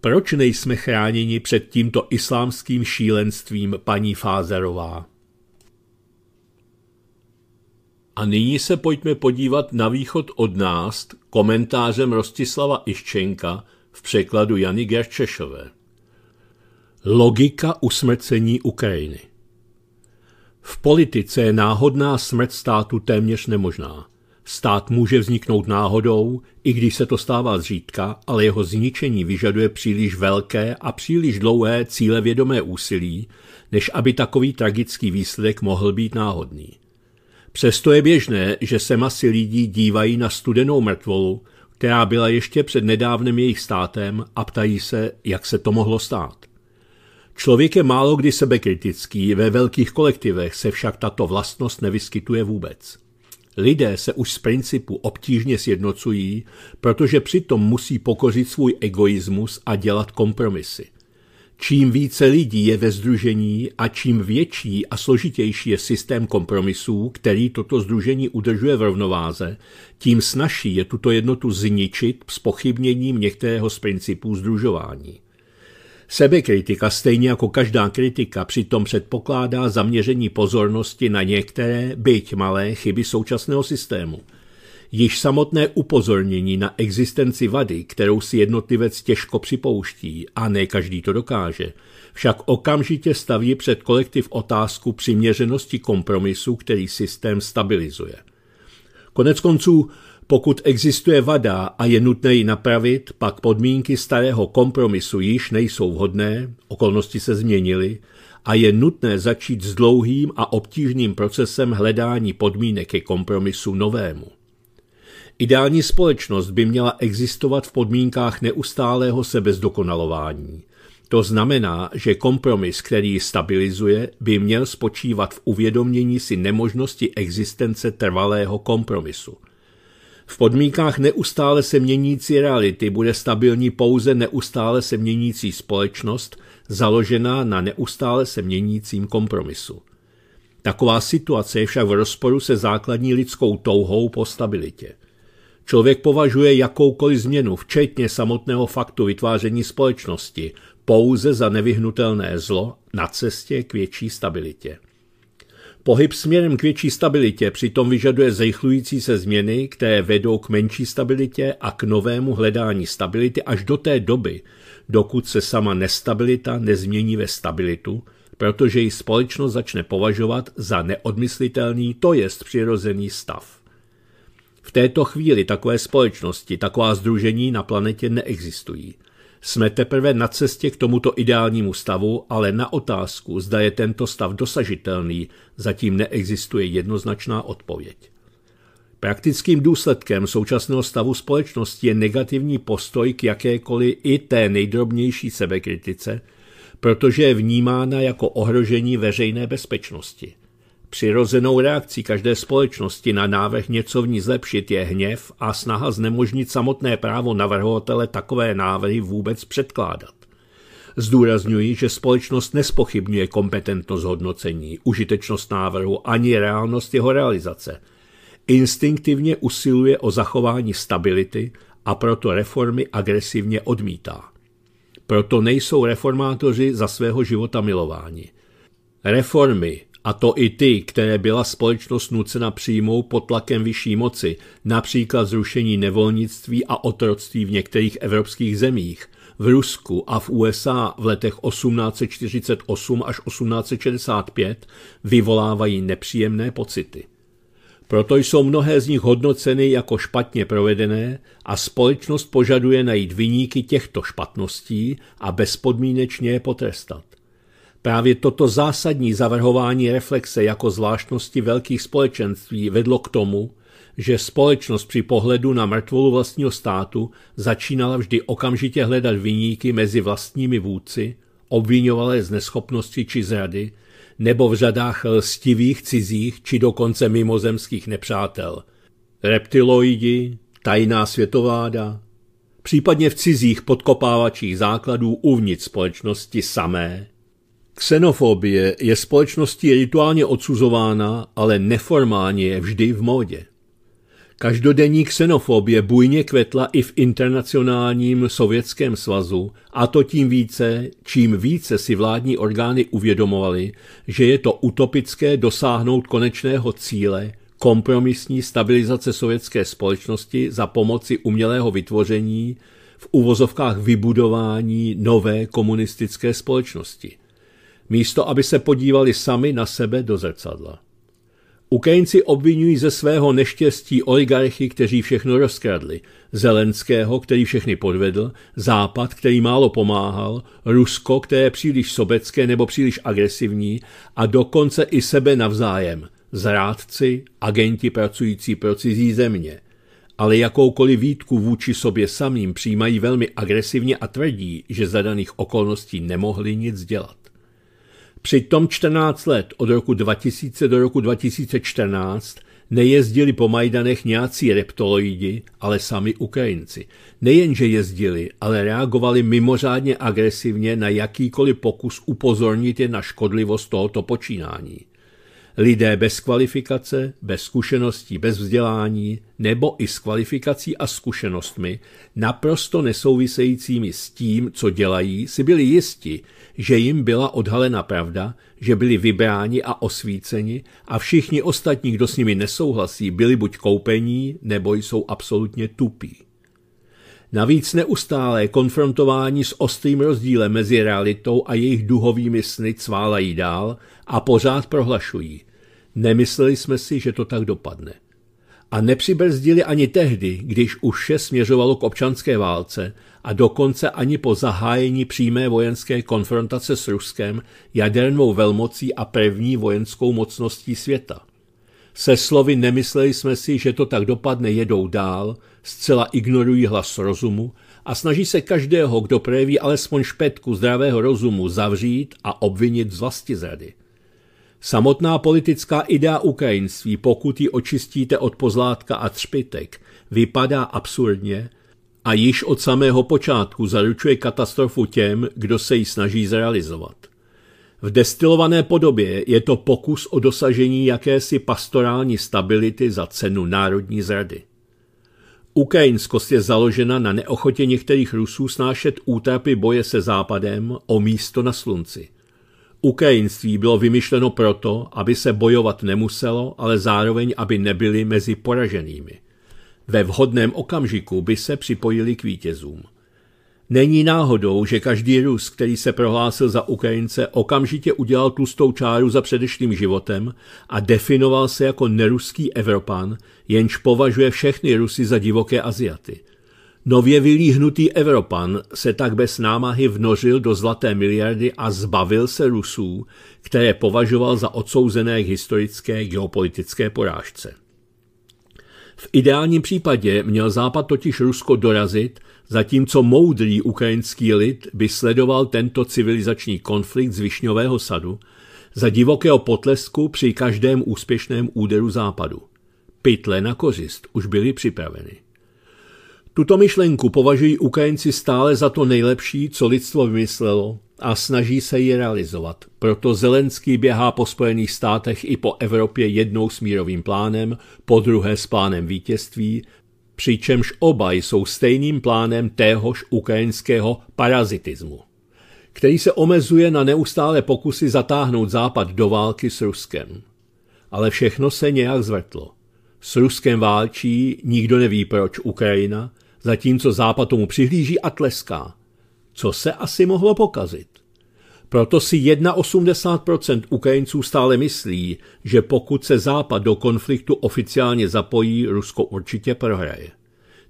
proč nejsme chráněni před tímto islámským šílenstvím paní Fázerová? A nyní se pojďme podívat na východ od nás komentářem Rostislava Iščenka v překladu Jany Gerčešové. Logika usmrcení Ukrajiny V politice je náhodná smrt státu téměř nemožná. Stát může vzniknout náhodou, i když se to stává zřídka, ale jeho zničení vyžaduje příliš velké a příliš dlouhé cílevědomé úsilí, než aby takový tragický výsledek mohl být náhodný. Přesto je běžné, že se masy lidí dívají na studenou mrtvolu, která byla ještě před nedávným jejich státem a ptají se, jak se to mohlo stát. Člověk je málo kdy sebekritický, ve velkých kolektivech se však tato vlastnost nevyskytuje vůbec. Lidé se už z principu obtížně sjednocují, protože přitom musí pokořit svůj egoismus a dělat kompromisy – Čím více lidí je ve združení a čím větší a složitější je systém kompromisů, který toto združení udržuje v rovnováze, tím snažší je tuto jednotu zničit s pochybněním některého z principů združování. Sebekritika, stejně jako každá kritika, přitom předpokládá zaměření pozornosti na některé, byť malé, chyby současného systému – Již samotné upozornění na existenci vady, kterou si jednotlivec těžko připouští, a ne každý to dokáže, však okamžitě staví před kolektiv otázku přiměřenosti kompromisu, který systém stabilizuje. Konec konců, pokud existuje vada a je nutné ji napravit, pak podmínky starého kompromisu již nejsou vhodné, okolnosti se změnily a je nutné začít s dlouhým a obtížným procesem hledání podmínek ke kompromisu novému. Ideální společnost by měla existovat v podmínkách neustálého sebezdokonalování. To znamená, že kompromis, který stabilizuje, by měl spočívat v uvědomění si nemožnosti existence trvalého kompromisu. V podmínkách neustále se měnící reality bude stabilní pouze neustále se měnící společnost, založená na neustále se měnícím kompromisu. Taková situace je však v rozporu se základní lidskou touhou po stabilitě – Člověk považuje jakoukoliv změnu, včetně samotného faktu vytváření společnosti, pouze za nevyhnutelné zlo na cestě k větší stabilitě. Pohyb směrem k větší stabilitě přitom vyžaduje zrychlující se změny, které vedou k menší stabilitě a k novému hledání stability až do té doby, dokud se sama nestabilita nezmění ve stabilitu, protože ji společnost začne považovat za neodmyslitelný, to jest přirozený stav. V této chvíli takové společnosti, taková združení na planetě neexistují. Jsme teprve na cestě k tomuto ideálnímu stavu, ale na otázku, zda je tento stav dosažitelný, zatím neexistuje jednoznačná odpověď. Praktickým důsledkem současného stavu společnosti je negativní postoj k jakékoliv i té nejdrobnější sebekritice, protože je vnímána jako ohrožení veřejné bezpečnosti. Přirozenou reakcí každé společnosti na návrh něco v ní zlepšit je hněv a snaha znemožnit samotné právo navrhovatele takové návrhy vůbec předkládat. Zdůrazňuji, že společnost nespochybňuje kompetentnost hodnocení, užitečnost návrhu ani reálnost jeho realizace. Instinktivně usiluje o zachování stability a proto reformy agresivně odmítá. Proto nejsou reformátoři za svého života milováni. Reformy, a to i ty, které byla společnost nucena přijmout pod tlakem vyšší moci, například zrušení nevolnictví a otroctví v některých evropských zemích, v Rusku a v USA v letech 1848 až 1865 vyvolávají nepříjemné pocity. Proto jsou mnohé z nich hodnoceny jako špatně provedené a společnost požaduje najít vyníky těchto špatností a bezpodmínečně je potrestat. Právě toto zásadní zavrhování reflexe jako zvláštnosti velkých společenství vedlo k tomu, že společnost při pohledu na mrtvolu vlastního státu začínala vždy okamžitě hledat viníky mezi vlastními vůdci, obvinovala z neschopnosti či zrady, nebo v řadách lstivých, cizích či dokonce mimozemských nepřátel. Reptiloidi, tajná světováda, případně v cizích podkopávačích základů uvnitř společnosti samé, Xenofobie je společností rituálně odsuzována, ale neformálně je vždy v módě. Každodenní xenofobie bujně kvetla i v internacionálním sovětském svazu, a to tím více, čím více si vládní orgány uvědomovaly, že je to utopické dosáhnout konečného cíle, kompromisní stabilizace sovětské společnosti za pomoci umělého vytvoření, v uvozovkách vybudování nové komunistické společnosti místo aby se podívali sami na sebe do zrcadla. Ukrajinci obvinují ze svého neštěstí oligarchy, kteří všechno rozkradli, Zelenského, který všechny podvedl, Západ, který málo pomáhal, Rusko, které je příliš sobecké nebo příliš agresivní a dokonce i sebe navzájem, zrádci, agenti pracující pro cizí země. Ale jakoukoliv výtku vůči sobě samým přijímají velmi agresivně a tvrdí, že za daných okolností nemohli nic dělat. Přitom 14 let od roku 2000 do roku 2014 nejezdili po Majdanech nějací reptoloidi, ale sami Ukrajinci. Nejenže jezdili, ale reagovali mimořádně agresivně na jakýkoliv pokus upozornit je na škodlivost tohoto počínání. Lidé bez kvalifikace, bez zkušeností, bez vzdělání nebo i s kvalifikací a zkušenostmi, naprosto nesouvisejícími s tím, co dělají, si byli jisti, že jim byla odhalena pravda, že byli vybráni a osvíceni a všichni ostatní, kdo s nimi nesouhlasí, byli buď koupení, nebo jsou absolutně tupí. Navíc neustálé konfrontování s ostrým rozdílem mezi realitou a jejich duhovými sny cválají dál a pořád prohlašují. Nemysleli jsme si, že to tak dopadne a nepřibrzdili ani tehdy, když už vše směřovalo k občanské válce a dokonce ani po zahájení přímé vojenské konfrontace s Ruskem, jadernou velmocí a první vojenskou mocností světa. Se slovy nemysleli jsme si, že to tak dopadne, jedou dál, zcela ignorují hlas rozumu a snaží se každého, kdo projeví alespoň špetku zdravého rozumu, zavřít a obvinit z vlastizrady. Samotná politická idea ukrajinství, pokud ji očistíte od pozlátka a třpitek, vypadá absurdně a již od samého počátku zaručuje katastrofu těm, kdo se ji snaží zrealizovat. V destilované podobě je to pokus o dosažení jakési pastorální stability za cenu národní zrady. Ukrajinskost je založena na neochotě některých Rusů snášet útrapy boje se Západem o místo na slunci – Ukrajinství bylo vymyšleno proto, aby se bojovat nemuselo, ale zároveň, aby nebyli mezi poraženými. Ve vhodném okamžiku by se připojili k vítězům. Není náhodou, že každý Rus, který se prohlásil za Ukrajince, okamžitě udělal tlustou čáru za předešlým životem a definoval se jako neruský Evropan, jenž považuje všechny Rusy za divoké Aziaty. Nově vylíhnutý Evropan se tak bez námahy vnořil do zlaté miliardy a zbavil se Rusů, které považoval za odsouzené k historické geopolitické porážce. V ideálním případě měl Západ totiž Rusko dorazit, zatímco moudrý ukrajinský lid by sledoval tento civilizační konflikt z Višňového sadu za divokého potlesku při každém úspěšném úderu Západu. Pytle na kořist už byly připraveny. Tuto myšlenku považují Ukrajinci stále za to nejlepší, co lidstvo vymyslelo a snaží se ji realizovat. Proto Zelenský běhá po Spojených státech i po Evropě jednou s mírovým plánem, po druhé s plánem vítězství, přičemž oba jsou stejným plánem téhož ukrajinského parazitismu, který se omezuje na neustále pokusy zatáhnout Západ do války s Ruskem. Ale všechno se nějak zvrtlo. S Ruskem válčí, nikdo neví proč Ukrajina, zatímco Západ tomu přihlíží a tleská. Co se asi mohlo pokazit? Proto si 81% Ukrajinců stále myslí, že pokud se Západ do konfliktu oficiálně zapojí, Rusko určitě prohraje.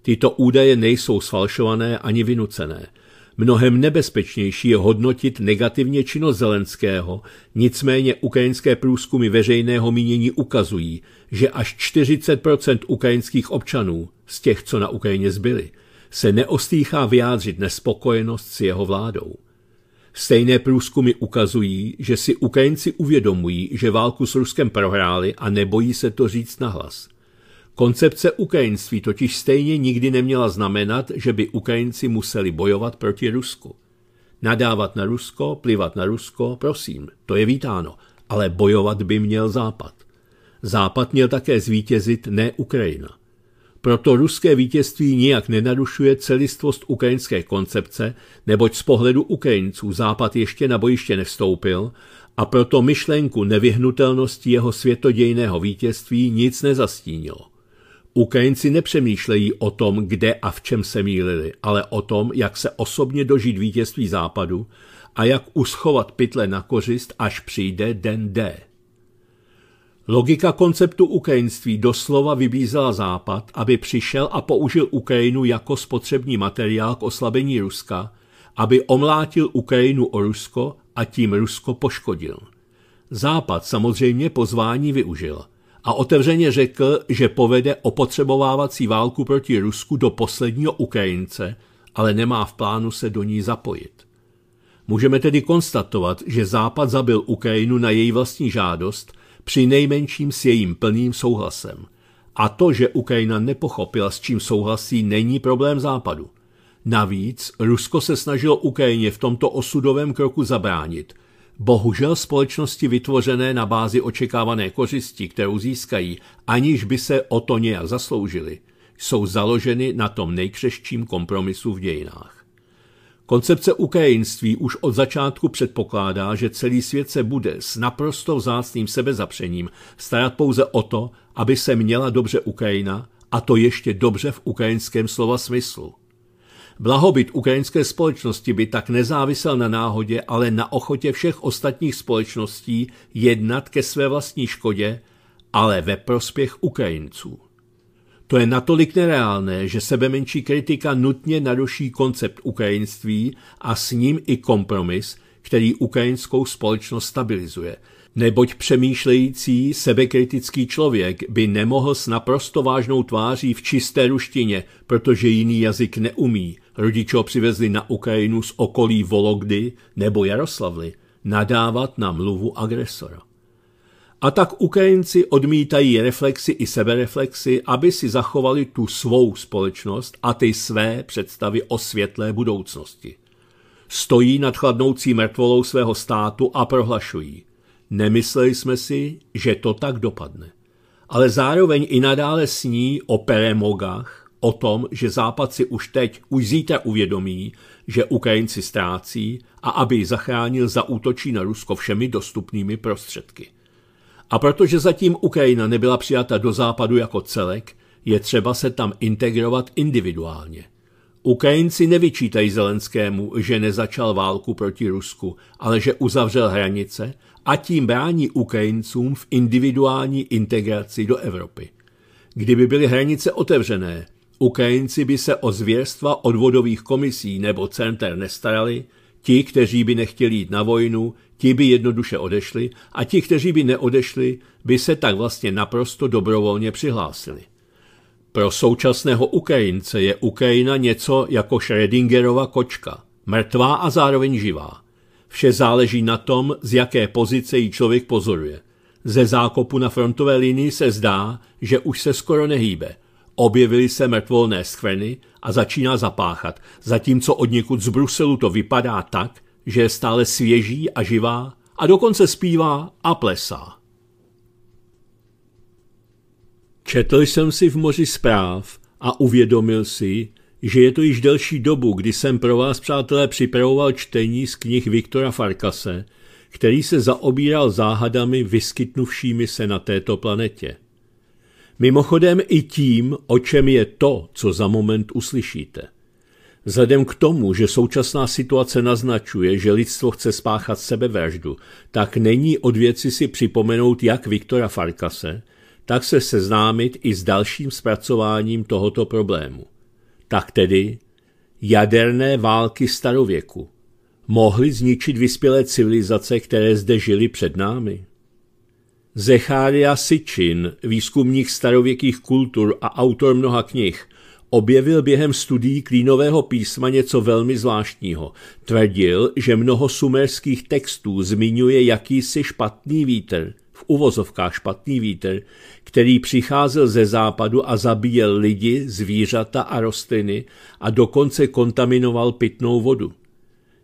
Tyto údaje nejsou sfalšované ani vynucené – Mnohem nebezpečnější je hodnotit negativně činnost Zelenského, nicméně ukrajinské průzkumy veřejného mínění ukazují, že až 40% ukrajinských občanů, z těch, co na Ukrajině zbyli, se neostýchá vyjádřit nespokojenost s jeho vládou. Stejné průzkumy ukazují, že si Ukrajinci uvědomují, že válku s Ruskem prohráli a nebojí se to říct nahlas – Koncepce Ukrajinství totiž stejně nikdy neměla znamenat, že by Ukrajinci museli bojovat proti Rusku. Nadávat na Rusko, plivat na Rusko, prosím, to je vítáno, ale bojovat by měl Západ. Západ měl také zvítězit ne Ukrajina. Proto ruské vítězství nijak nenarušuje celistvost ukrajinské koncepce, neboť z pohledu Ukrajinců Západ ještě na bojiště nevstoupil a proto myšlenku nevyhnutelnosti jeho světodějného vítězství nic nezastínilo. Ukrajinci nepřemýšlejí o tom, kde a v čem se mýlili, ale o tom, jak se osobně dožít vítězství západu a jak uschovat pytle na kořist, až přijde den D. Logika konceptu ukrajinství doslova vybízela Západ, aby přišel a použil Ukrajinu jako spotřební materiál k oslabení Ruska, aby omlátil Ukrajinu o Rusko a tím Rusko poškodil. Západ samozřejmě pozvání využil – a otevřeně řekl, že povede opotřebovávací válku proti Rusku do posledního Ukrajince, ale nemá v plánu se do ní zapojit. Můžeme tedy konstatovat, že Západ zabil Ukrajinu na její vlastní žádost, při nejmenším s jejím plným souhlasem. A to, že Ukrajina nepochopila, s čím souhlasí, není problém Západu. Navíc Rusko se snažilo Ukrajině v tomto osudovém kroku zabránit – Bohužel společnosti vytvořené na bázi očekávané kořisti, kterou získají, aniž by se o to nějak zasloužili, jsou založeny na tom nejkřeščím kompromisu v dějinách. Koncepce ukrajinství už od začátku předpokládá, že celý svět se bude s naprosto vzácným sebezapřením starat pouze o to, aby se měla dobře Ukrajina, a to ještě dobře v ukrajinském slova smyslu. Blahobyt ukrajinské společnosti by tak nezávisel na náhodě, ale na ochotě všech ostatních společností jednat ke své vlastní škodě, ale ve prospěch Ukrajinců. To je natolik nereálné, že sebemenší kritika nutně naruší koncept ukrajinství a s ním i kompromis, který ukrajinskou společnost stabilizuje. Neboť přemýšlející, sebekritický člověk by nemohl s naprosto vážnou tváří v čisté ruštině, protože jiný jazyk neumí, Rodiče ho přivezli na Ukrajinu z okolí Vologdy nebo Jaroslavly nadávat na mluvu agresora. A tak Ukrajinci odmítají reflexy i sebereflexy, aby si zachovali tu svou společnost a ty své představy o světlé budoucnosti. Stojí nad chladnoucí mrtvolou svého státu a prohlašují. Nemysleli jsme si, že to tak dopadne. Ale zároveň i nadále sní o peremogách, o tom, že Západ si už teď, už zítra uvědomí, že Ukrajinci ztrácí a aby ji zachránil, útočí na Rusko všemi dostupnými prostředky. A protože zatím Ukrajina nebyla přijata do Západu jako celek, je třeba se tam integrovat individuálně. Ukrajinci nevyčítají Zelenskému, že nezačal válku proti Rusku, ale že uzavřel hranice a tím brání Ukrajincům v individuální integraci do Evropy. Kdyby byly hranice otevřené, Ukrajinci by se o zvěrstva odvodových komisí nebo center nestarali, ti, kteří by nechtěli jít na vojnu, ti by jednoduše odešli a ti, kteří by neodešli, by se tak vlastně naprosto dobrovolně přihlásili. Pro současného Ukrajince je Ukrajina něco jako Schrödingerova kočka, mrtvá a zároveň živá. Vše záleží na tom, z jaké pozice ji člověk pozoruje. Ze zákopu na frontové linii se zdá, že už se skoro nehýbe – Objevily se mrtvolné skvrny a začíná zapáchat, zatímco od někud z Bruselu to vypadá tak, že je stále svěží a živá a dokonce zpívá a plesá. Četl jsem si v moři zpráv a uvědomil si, že je to již delší dobu, kdy jsem pro vás, přátelé, připravoval čtení z knih Viktora Farkase, který se zaobíral záhadami vyskytnuvšími se na této planetě. Mimochodem i tím, o čem je to, co za moment uslyšíte. Vzhledem k tomu, že současná situace naznačuje, že lidstvo chce spáchat sebevraždu, tak není od věci si připomenout jak Viktora Farkase, tak se seznámit i s dalším zpracováním tohoto problému. Tak tedy jaderné války starověku. Mohly zničit vyspělé civilizace, které zde žily před námi? Zechária Sičin, výzkumník starověkých kultur a autor mnoha knih, objevil během studií klínového písma něco velmi zvláštního. Tvrdil, že mnoho sumerských textů zmiňuje jakýsi špatný vítr, v uvozovkách špatný vítr, který přicházel ze západu a zabíjel lidi, zvířata a rostliny a dokonce kontaminoval pitnou vodu.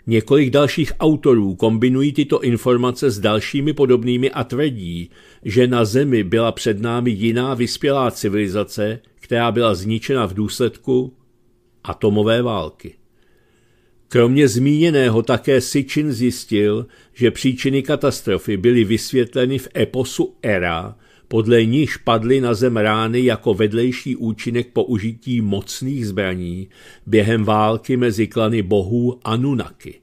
Několik dalších autorů kombinují tyto informace s dalšími podobnými a tvrdí, že na Zemi byla před námi jiná vyspělá civilizace, která byla zničena v důsledku atomové války. Kromě zmíněného také Sitchin zjistil, že příčiny katastrofy byly vysvětleny v eposu Era, podle níž padly na zem rány jako vedlejší účinek použití mocných zbraní během války mezi klany bohů Anunnaki.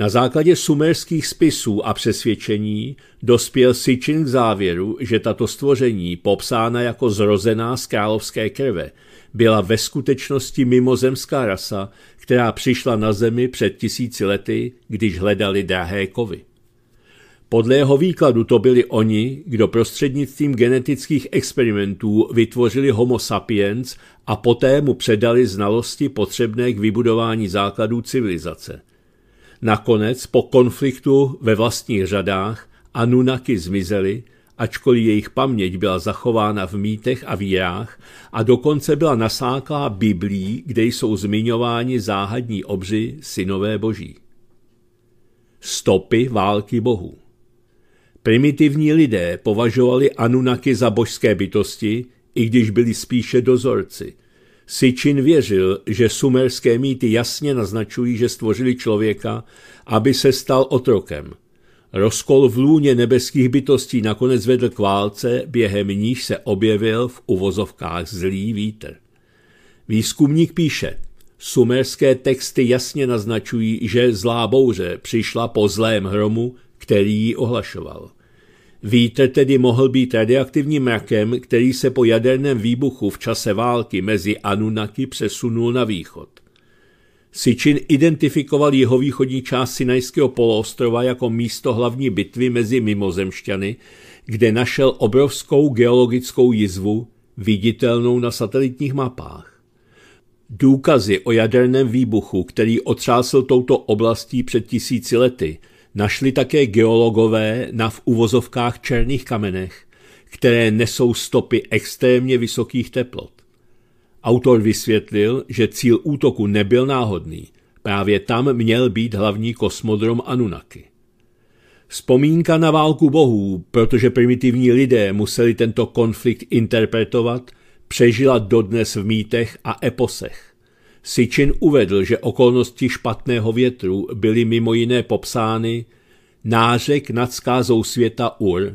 Na základě sumerských spisů a přesvědčení dospěl Sitchin k závěru, že tato stvoření, popsána jako zrozená z královské krve, byla ve skutečnosti mimozemská rasa, která přišla na zemi před tisíci lety, když hledali drahé kovy. Podle jeho výkladu to byli oni, kdo prostřednictvím genetických experimentů vytvořili Homo sapiens a poté mu předali znalosti potřebné k vybudování základů civilizace. Nakonec po konfliktu ve vlastních řadách Anunnaki zmizeli, ačkoliv jejich paměť byla zachována v mýtech a vírách a dokonce byla nasáklá Biblí, kde jsou zmiňováni záhadní obři synové boží. Stopy války bohů Primitivní lidé považovali Anunaky za božské bytosti, i když byli spíše dozorci. Sičin věřil, že sumerské mýty jasně naznačují, že stvořili člověka, aby se stal otrokem. Rozkol v lůně nebeských bytostí nakonec vedl k válce, během níž se objevil v uvozovkách zlý vítr. Výzkumník píše, sumerské texty jasně naznačují, že zlá bouře přišla po zlém hromu, který ji ohlašoval. Vítr tedy mohl být radioaktivním mrakem, který se po jaderném výbuchu v čase války mezi Anunnaki přesunul na východ. Sičin identifikoval jihovýchodní část Sinajského poloostrova jako místo hlavní bitvy mezi mimozemšťany, kde našel obrovskou geologickou jizvu, viditelnou na satelitních mapách. Důkazy o jaderném výbuchu, který otřásl touto oblastí před tisíci lety – našli také geologové na v uvozovkách černých kamenech, které nesou stopy extrémně vysokých teplot. Autor vysvětlil, že cíl útoku nebyl náhodný, právě tam měl být hlavní kosmodrom Anunnaki. Vzpomínka na válku bohů, protože primitivní lidé museli tento konflikt interpretovat, přežila dodnes v mýtech a eposech. Sičin uvedl, že okolnosti špatného větru byly mimo jiné popsány nářek nad skázou světa Ur,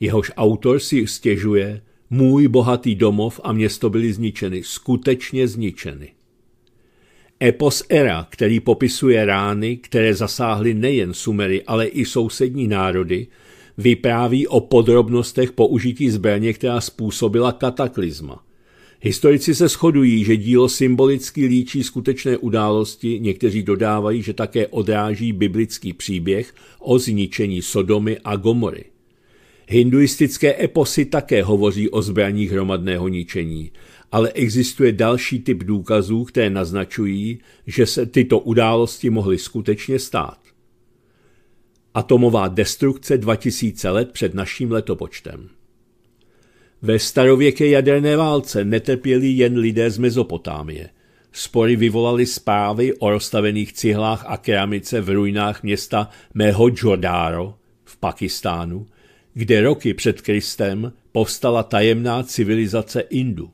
jehož autor si stěžuje, můj bohatý domov a město byly zničeny, skutečně zničeny. Epos Era, který popisuje rány, které zasáhly nejen Sumery, ale i sousední národy, vypráví o podrobnostech použití zbraně, která způsobila kataklizma – Historici se shodují, že dílo symbolicky líčí skutečné události, někteří dodávají, že také odráží biblický příběh o zničení Sodomy a Gomory. Hinduistické eposy také hovoří o zbraních hromadného ničení, ale existuje další typ důkazů, které naznačují, že se tyto události mohly skutečně stát. Atomová destrukce 2000 let před naším letopočtem. Ve starověké jaderné válce netrpěli jen lidé z Mezopotámie. Spory vyvolaly zprávy o rozstavených cihlách a keramice v ruinách města Mehojodáro v Pakistánu, kde roky před Kristem povstala tajemná civilizace Indu.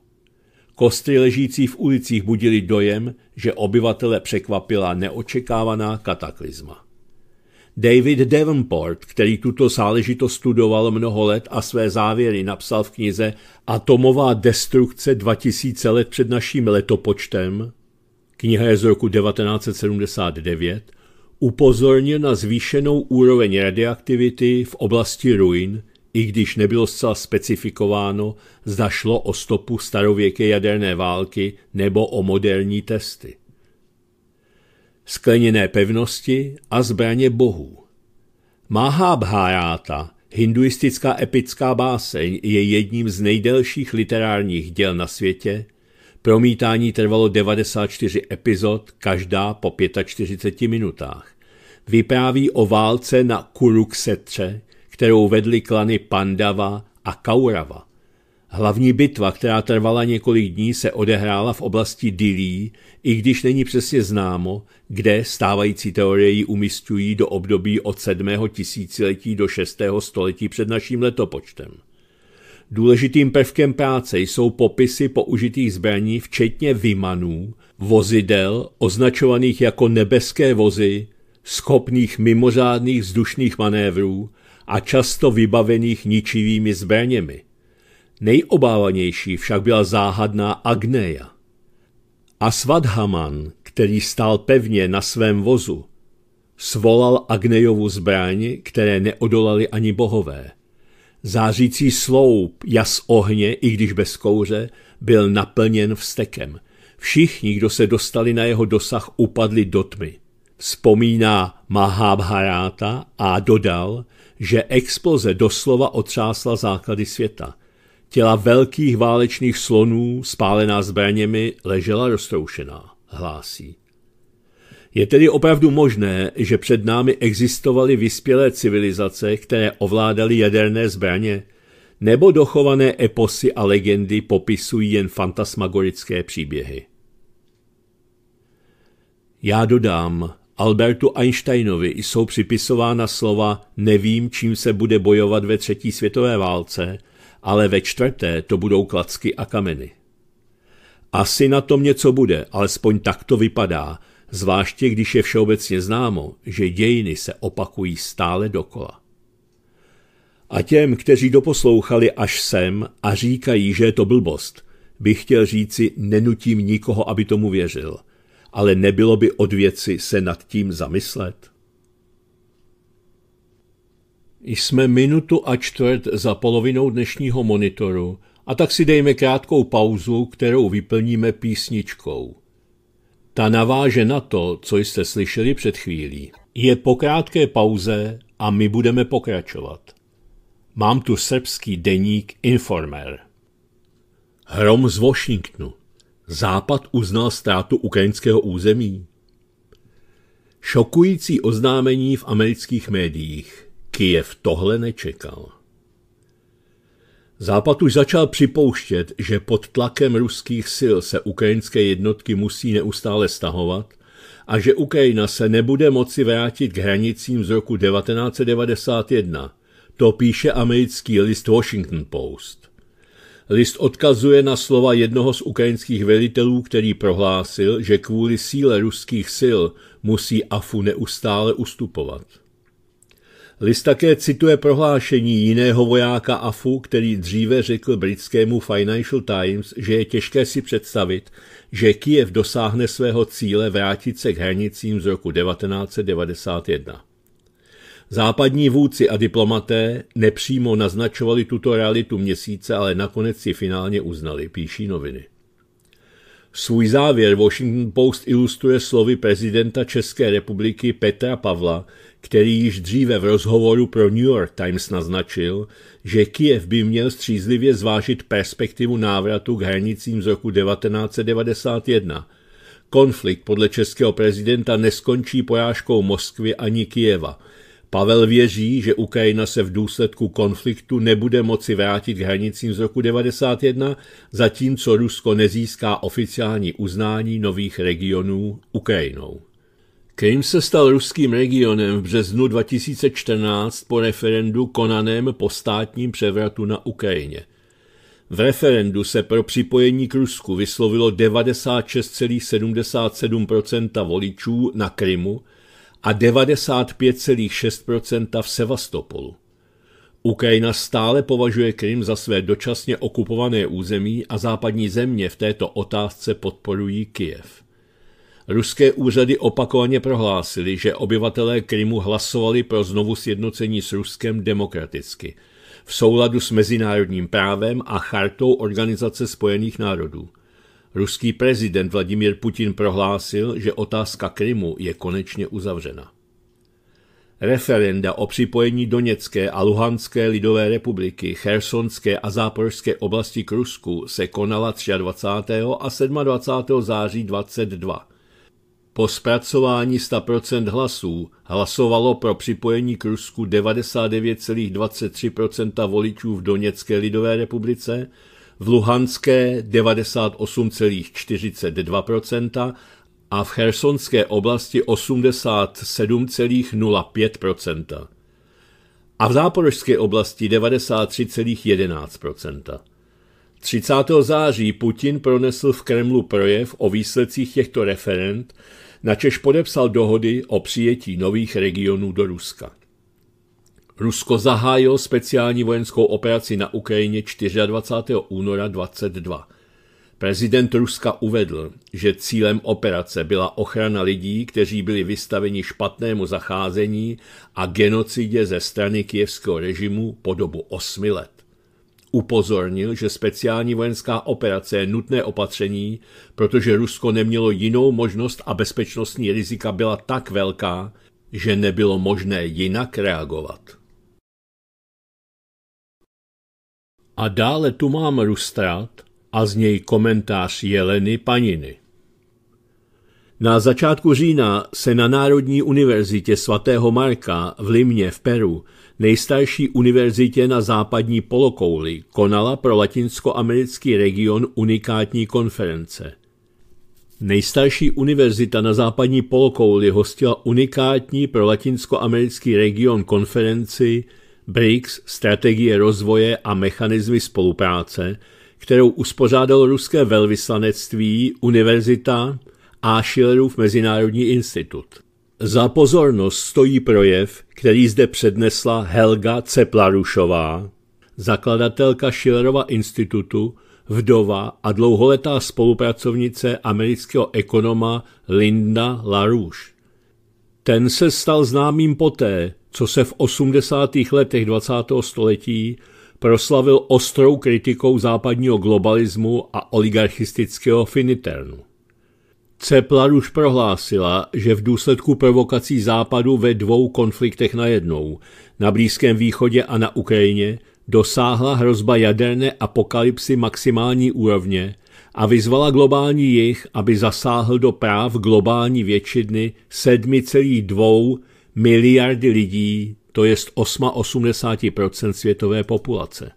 Kostry ležící v ulicích budily dojem, že obyvatele překvapila neočekávaná kataklizma. David Davenport, který tuto záležitost studoval mnoho let a své závěry napsal v knize Atomová destrukce 2000 let před naším letopočtem, kniha je z roku 1979, upozornil na zvýšenou úroveň radioaktivity v oblasti ruin, i když nebylo zcela specifikováno, zda šlo o stopu starověké jaderné války nebo o moderní testy skleněné pevnosti a zbraně bohů. Mahabharata, hinduistická epická báseň, je jedním z nejdelších literárních děl na světě. Promítání trvalo 94 epizod, každá po 45 minutách. Vypráví o válce na Kuruksetře, kterou vedly klany Pandava a Kaurava – Hlavní bitva, která trvala několik dní, se odehrála v oblasti Dilí, i když není přesně známo, kde stávající teorie ji umistují do období od 7. tisíciletí do 6. století před naším letopočtem. Důležitým prvkem práce jsou popisy použitých zbraní, včetně vymanů, vozidel označovaných jako nebeské vozy, schopných mimořádných vzdušných manévrů a často vybavených ničivými zbraněmi – Nejobávanější však byla záhadná Agneja. A Svadhaman, který stál pevně na svém vozu, svolal Agnejovu zbraň, které neodolali ani bohové. Zářící sloup, jas ohně, i když bez kouře, byl naplněn vstekem. Všichni, kdo se dostali na jeho dosah, upadli do tmy. Vzpomíná Mahabharata a dodal, že exploze doslova otřásla základy světa – Těla velkých válečných slonů, spálená zbraněmi, ležela roztroušená, hlásí. Je tedy opravdu možné, že před námi existovaly vyspělé civilizace, které ovládaly jaderné zbraně, nebo dochované eposy a legendy popisují jen fantasmagorické příběhy. Já dodám, Albertu Einsteinovi jsou připisována slova nevím, čím se bude bojovat ve třetí světové válce – ale ve čtvrté to budou klacky a kameny. Asi na tom něco bude, alespoň tak to vypadá, zvláště když je všeobecně známo, že dějiny se opakují stále dokola. A těm, kteří doposlouchali až sem a říkají, že je to blbost, bych chtěl říci, nenutím nikoho, aby tomu věřil, ale nebylo by od věci se nad tím zamyslet. Jsme minutu a čtvrt za polovinou dnešního monitoru a tak si dejme krátkou pauzu, kterou vyplníme písničkou. Ta naváže na to, co jste slyšeli před chvílí. Je po krátké pauze a my budeme pokračovat. Mám tu srbský deník Informer. Hrom z Washingtonu. Západ uznal ztrátu ukrajinského území. Šokující oznámení v amerických médiích. Kijev tohle nečekal. Západ už začal připouštět, že pod tlakem ruských sil se ukrajinské jednotky musí neustále stahovat a že Ukrajina se nebude moci vrátit k hranicím z roku 1991. To píše americký list Washington Post. List odkazuje na slova jednoho z ukrajinských velitelů, který prohlásil, že kvůli síle ruských sil musí AFU neustále ustupovat. List také cituje prohlášení jiného vojáka AFU, který dříve řekl britskému Financial Times, že je těžké si představit, že Kiev dosáhne svého cíle vrátit se k hranicím z roku 1991. Západní vůdci a diplomaté nepřímo naznačovali tuto realitu měsíce, ale nakonec si finálně uznali, píší noviny. Svůj závěr Washington Post ilustruje slovy prezidenta České republiky Petra Pavla, který již dříve v rozhovoru pro New York Times naznačil, že Kiev by měl střízlivě zvážit perspektivu návratu k hranicím z roku 1991. Konflikt podle českého prezidenta neskončí porážkou Moskvy ani Kijeva – Pavel věří, že Ukrajina se v důsledku konfliktu nebude moci vrátit k hranicím z roku 1991, zatímco Rusko nezíská oficiální uznání nových regionů Ukrajinou. Krym se stal ruským regionem v březnu 2014 po referendu konaném po státním převratu na Ukrajině. V referendu se pro připojení k Rusku vyslovilo 96,77 voličů na Krymu, a 95,6 v Sevastopolu. Ukrajina stále považuje Krym za své dočasně okupované území a západní země v této otázce podporují Kyjev. Ruské úřady opakovaně prohlásili, že obyvatelé Krymu hlasovali pro znovu sjednocení s Ruskem demokraticky, v souladu s mezinárodním právem a chartou Organizace spojených národů – Ruský prezident Vladimír Putin prohlásil, že otázka Krymu je konečně uzavřena. Referenda o připojení Doněcké a Luhanské lidové republiky, Chersonské a Záporské oblasti k Rusku se konala 23. a 27. září 2022. Po zpracování 100% hlasů hlasovalo pro připojení k Rusku 99,23% voličů v Doněcké lidové republice v Luhanské 98,42% a v Chersonské oblasti 87,05% a v záporožské oblasti 93,11%. 30. září Putin pronesl v Kremlu projev o výsledcích těchto referent, načež podepsal dohody o přijetí nových regionů do Ruska. Rusko zahájilo speciální vojenskou operaci na Ukrajině 24. února 2022. Prezident Ruska uvedl, že cílem operace byla ochrana lidí, kteří byli vystaveni špatnému zacházení a genocidě ze strany kijevského režimu po dobu 8 let. Upozornil, že speciální vojenská operace je nutné opatření, protože Rusko nemělo jinou možnost a bezpečnostní rizika byla tak velká, že nebylo možné jinak reagovat. A dále tu mám rustrát a z něj komentář Jeleny Paniny. Na začátku října se na Národní univerzitě svatého Marka v Limě v Peru, nejstarší univerzitě na západní polokouli, konala pro latinskoamerický region unikátní konference. Nejstarší univerzita na západní polokouli hostila unikátní pro latinskoamerický region konferenci BRICS strategie rozvoje a mechanismy spolupráce, kterou uspořádalo ruské velvyslanectví, univerzita a Schillerův Mezinárodní institut. Za pozornost stojí projev, který zde přednesla Helga Ceplarušová, zakladatelka Schillerova institutu, vdova a dlouholetá spolupracovnice amerického ekonoma Linda LaRouche. Ten se stal známým poté, co se v 80. letech 20. století proslavil ostrou kritikou západního globalismu a oligarchistického finiternu. Ceplar už prohlásila, že v důsledku provokací západu ve dvou konfliktech najednou, na Blízkém východě a na Ukrajině, dosáhla hrozba jaderné apokalypsy maximální úrovně a vyzvala globální jich, aby zasáhl do práv globální většiny 7,2 miliardy lidí, to jest 88% světové populace.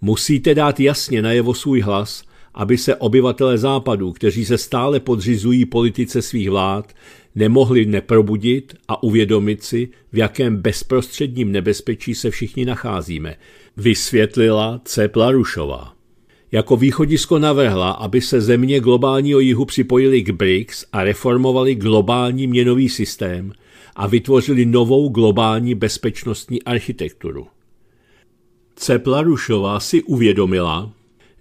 Musíte dát jasně najevo svůj hlas, aby se obyvatele západu, kteří se stále podřizují politice svých vlád, nemohli neprobudit a uvědomit si, v jakém bezprostředním nebezpečí se všichni nacházíme, vysvětlila C. Plarušová. Jako východisko navrhla, aby se země globálního jihu připojili k BRICS a reformovali globální měnový systém, a vytvořili novou globální bezpečnostní architekturu. Ceplarušová si uvědomila,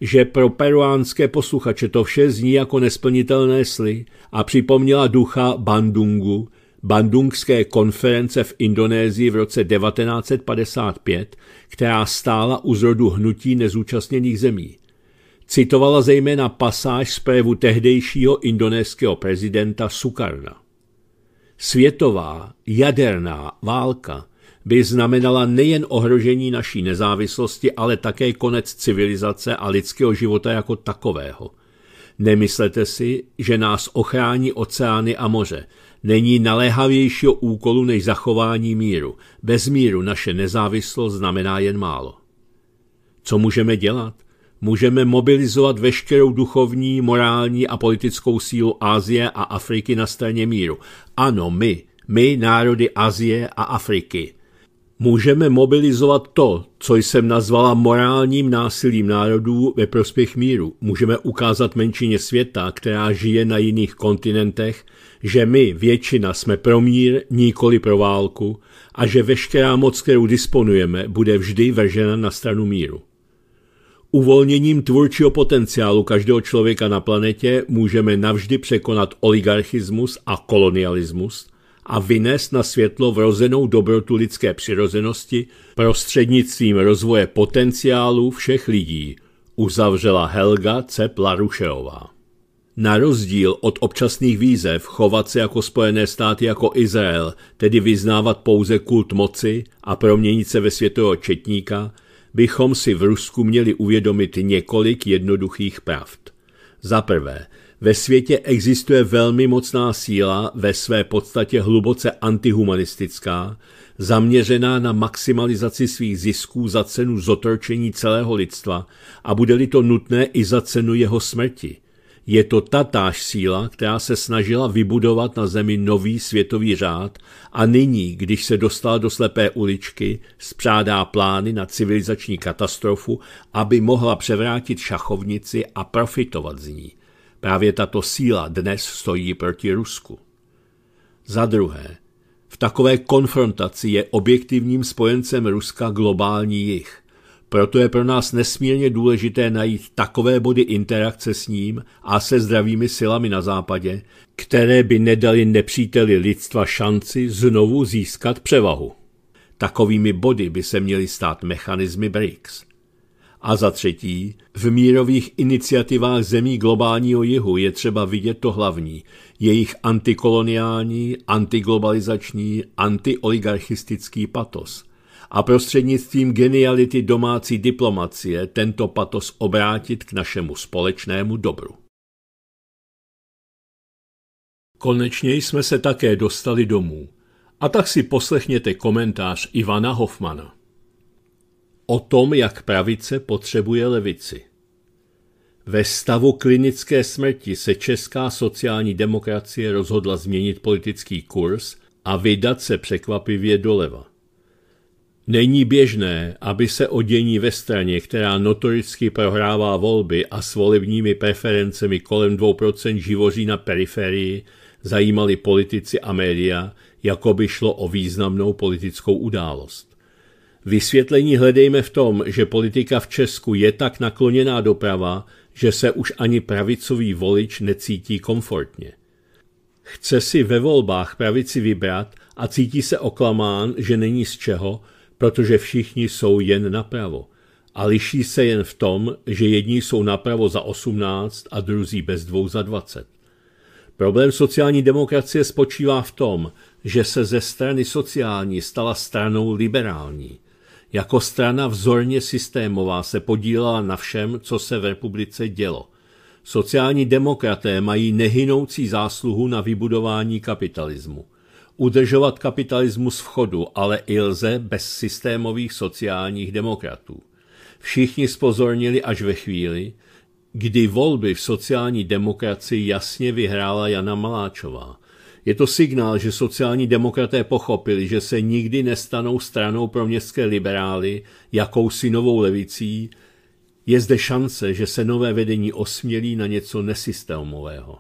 že pro peruánské posluchače to vše zní jako nesplnitelné sly a připomněla ducha Bandungu, bandungské konference v Indonésii v roce 1955, která stála u zrodu hnutí nezúčastněných zemí. Citovala zejména pasáž z projevu tehdejšího indonéského prezidenta Sukarna. Světová jaderná válka by znamenala nejen ohrožení naší nezávislosti, ale také konec civilizace a lidského života jako takového. Nemyslete si, že nás ochrání oceány a moře. Není naléhavějšího úkolu než zachování míru. Bez míru naše nezávislost znamená jen málo. Co můžeme dělat? můžeme mobilizovat veškerou duchovní, morální a politickou sílu Asie a Afriky na straně míru. Ano, my, my národy Asie a Afriky. Můžeme mobilizovat to, co jsem nazvala morálním násilím národů ve prospěch míru. Můžeme ukázat menšině světa, která žije na jiných kontinentech, že my, většina, jsme pro mír, nikoli pro válku a že veškerá moc, kterou disponujeme, bude vždy vržena na stranu míru. Uvolněním tvůrčího potenciálu každého člověka na planetě můžeme navždy překonat oligarchismus a kolonialismus a vynést na světlo vrozenou dobrotu lidské přirozenosti prostřednictvím rozvoje potenciálu všech lidí, uzavřela Helga C. Na rozdíl od občasných výzev chovat se jako Spojené státy jako Izrael, tedy vyznávat pouze kult moci a proměnit se ve světového četníka, bychom si v Rusku měli uvědomit několik jednoduchých pravd. Za prvé, ve světě existuje velmi mocná síla, ve své podstatě hluboce antihumanistická, zaměřená na maximalizaci svých zisků za cenu zotročení celého lidstva a bude-li to nutné i za cenu jeho smrti – je to tatáž síla, která se snažila vybudovat na zemi nový světový řád a nyní, když se dostala do slepé uličky, zpřádá plány na civilizační katastrofu, aby mohla převrátit šachovnici a profitovat z ní. Právě tato síla dnes stojí proti Rusku. Za druhé, v takové konfrontaci je objektivním spojencem Ruska globální jich. Proto je pro nás nesmírně důležité najít takové body interakce s ním a se zdravými silami na západě, které by nedali nepříteli lidstva šanci znovu získat převahu. Takovými body by se měly stát mechanismy BRICS. A za třetí, v mírových iniciativách zemí globálního jihu je třeba vidět to hlavní, jejich antikoloniální, antiglobalizační, antioligarchistický patos – a prostřednictvím geniality domácí diplomacie tento patos obrátit k našemu společnému dobru. Konečně jsme se také dostali domů. A tak si poslechněte komentář Ivana Hoffmana. O tom, jak pravice potřebuje levici. Ve stavu klinické smrti se česká sociální demokracie rozhodla změnit politický kurz a vydat se překvapivě doleva. Není běžné, aby se o dění ve straně, která notoricky prohrává volby a s volebními preferencemi kolem 2% živoří na periferii, zajímali politici a média, jako by šlo o významnou politickou událost. Vysvětlení hledejme v tom, že politika v Česku je tak nakloněná doprava, že se už ani pravicový volič necítí komfortně. Chce si ve volbách pravici vybrat a cítí se oklamán, že není z čeho, protože všichni jsou jen napravo. A liší se jen v tom, že jedni jsou napravo za 18 a druzí bez dvou za 20. Problém sociální demokracie spočívá v tom, že se ze strany sociální stala stranou liberální. Jako strana vzorně systémová se podílela na všem, co se v republice dělo. Sociální demokraté mají nehynoucí zásluhu na vybudování kapitalismu udržovat kapitalismus v chodu, ale i lze bez systémových sociálních demokratů. Všichni spozornili až ve chvíli, kdy volby v sociální demokracii jasně vyhrála Jana Maláčová. Je to signál, že sociální demokraté pochopili, že se nikdy nestanou stranou pro městské liberály, jakousi novou levicí. Je zde šance, že se nové vedení osmělí na něco nesystémového.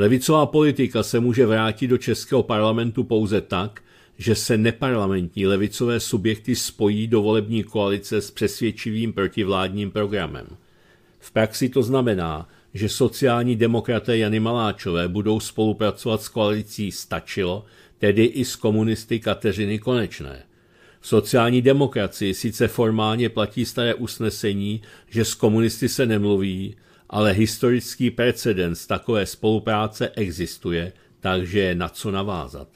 Levicová politika se může vrátit do českého parlamentu pouze tak, že se neparlamentní levicové subjekty spojí do volební koalice s přesvědčivým protivládním programem. V praxi to znamená, že sociální demokraté Jany Maláčové budou spolupracovat s koalicí Stačilo, tedy i s komunisty Kateřiny Konečné. V sociální demokracii sice formálně platí staré usnesení, že s komunisty se nemluví, ale historický precedens takové spolupráce existuje, takže je na co navázat.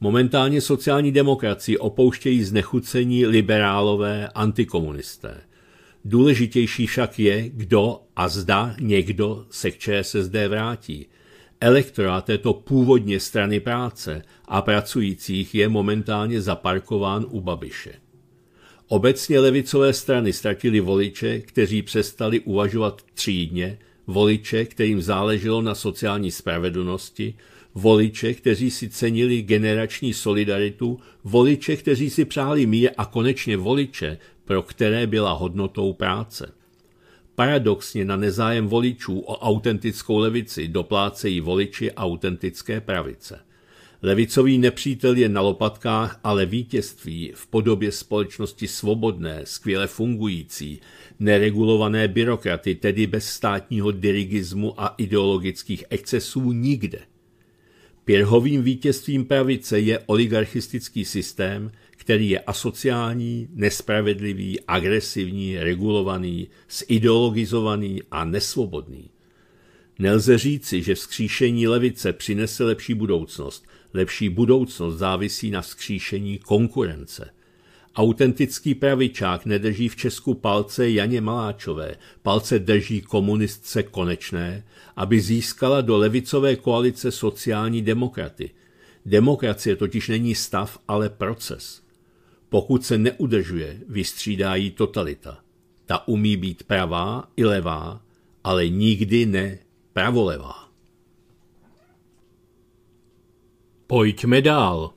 Momentálně sociální demokracii opouštějí znechucení liberálové antikomunisté. Důležitější však je, kdo a zda někdo se k ČSSD vrátí. Elektorát této původně strany práce a pracujících je momentálně zaparkován u Babiše. Obecně levicové strany ztratili voliče, kteří přestali uvažovat třídně, voliče, kterým záleželo na sociální spravedlnosti, voliče, kteří si cenili generační solidaritu, voliče, kteří si přáli mír a konečně voliče, pro které byla hodnotou práce. Paradoxně na nezájem voličů o autentickou levici doplácejí voliči autentické pravice. Levicový nepřítel je na lopatkách, ale vítězství v podobě společnosti svobodné, skvěle fungující, neregulované byrokraty, tedy bez státního dirigismu a ideologických excesů nikde. Pěrhovým vítězstvím pravice je oligarchistický systém, který je asociální, nespravedlivý, agresivní, regulovaný, zideologizovaný a nesvobodný. Nelze říci, že vzkříšení levice přinese lepší budoucnost, Lepší budoucnost závisí na skříšení konkurence. Autentický pravičák nedrží v Česku palce Janě Maláčové, palce drží komunistce konečné, aby získala do levicové koalice sociální demokraty. Demokracie totiž není stav, ale proces. Pokud se neudržuje, vystřídá jí totalita. Ta umí být pravá i levá, ale nikdy ne pravolevá. Pojďme dál.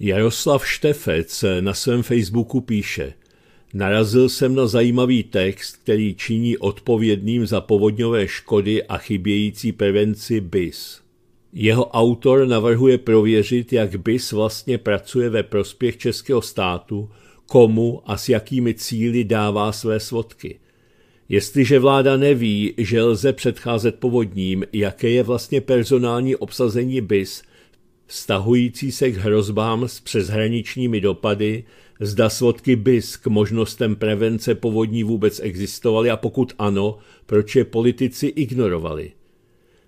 Jaroslav Štefec na svém Facebooku píše Narazil jsem na zajímavý text, který činí odpovědným za povodňové škody a chybějící prevenci BIS. Jeho autor navrhuje prověřit, jak BIS vlastně pracuje ve prospěch českého státu, komu a s jakými cíly dává své svodky. Jestliže vláda neví, že lze předcházet povodním, jaké je vlastně personální obsazení BIS, stahující se k hrozbám s přeshraničními dopady, zda svodky BIS k možnostem prevence povodní vůbec existovaly a pokud ano, proč je politici ignorovali.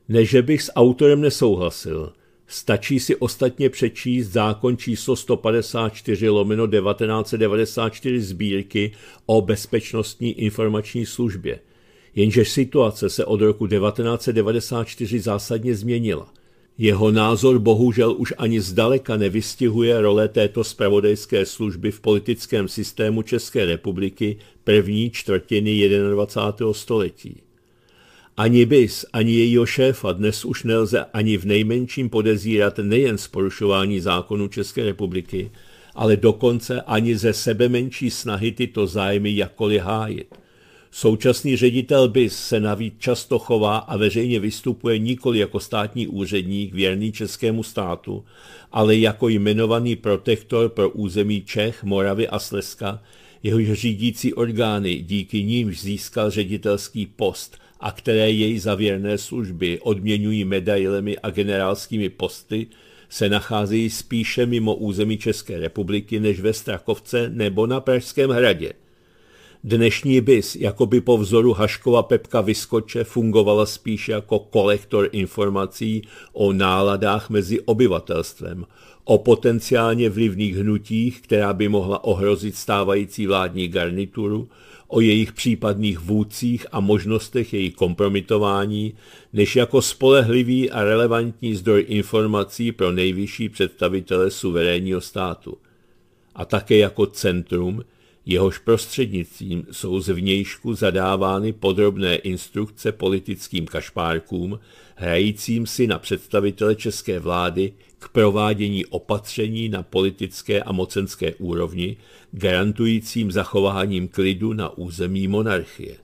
Neže bych s autorem nesouhlasil. Stačí si ostatně přečíst zákon číslo 154 lomeno 1994 sbírky o bezpečnostní informační službě. Jenže situace se od roku 1994 zásadně změnila – jeho názor bohužel už ani zdaleka nevystihuje role této spravodajské služby v politickém systému České republiky první čtvrtiny 21. století. Ani BIS, ani jejího šéfa dnes už nelze ani v nejmenším podezírat nejen z porušování zákonů České republiky, ale dokonce ani ze sebe menší snahy tyto zájmy jakkoliv hájit. Současný ředitel BIS se navíc často chová a veřejně vystupuje nikoli jako státní úředník věrný českému státu, ale jako jmenovaný protektor pro území Čech, Moravy a Slezska, jehož řídící orgány díky nímž získal ředitelský post a které jej za věrné služby odměňují medailemi a generálskými posty, se nacházejí spíše mimo území České republiky než ve Strakovce nebo na Pražském hradě – Dnešní BIS, jako by po vzoru Haškova Pepka Vyskoče, fungovala spíše jako kolektor informací o náladách mezi obyvatelstvem, o potenciálně vlivných hnutích, která by mohla ohrozit stávající vládní garnituru, o jejich případných vůdcích a možnostech jejich kompromitování, než jako spolehlivý a relevantní zdroj informací pro nejvyšší představitele suverénního státu. A také jako centrum, jehož prostřednictvím jsou zvnějšku zadávány podrobné instrukce politickým kašpárkům, hrajícím si na představitele české vlády k provádění opatření na politické a mocenské úrovni, garantujícím zachováním klidu na území monarchie.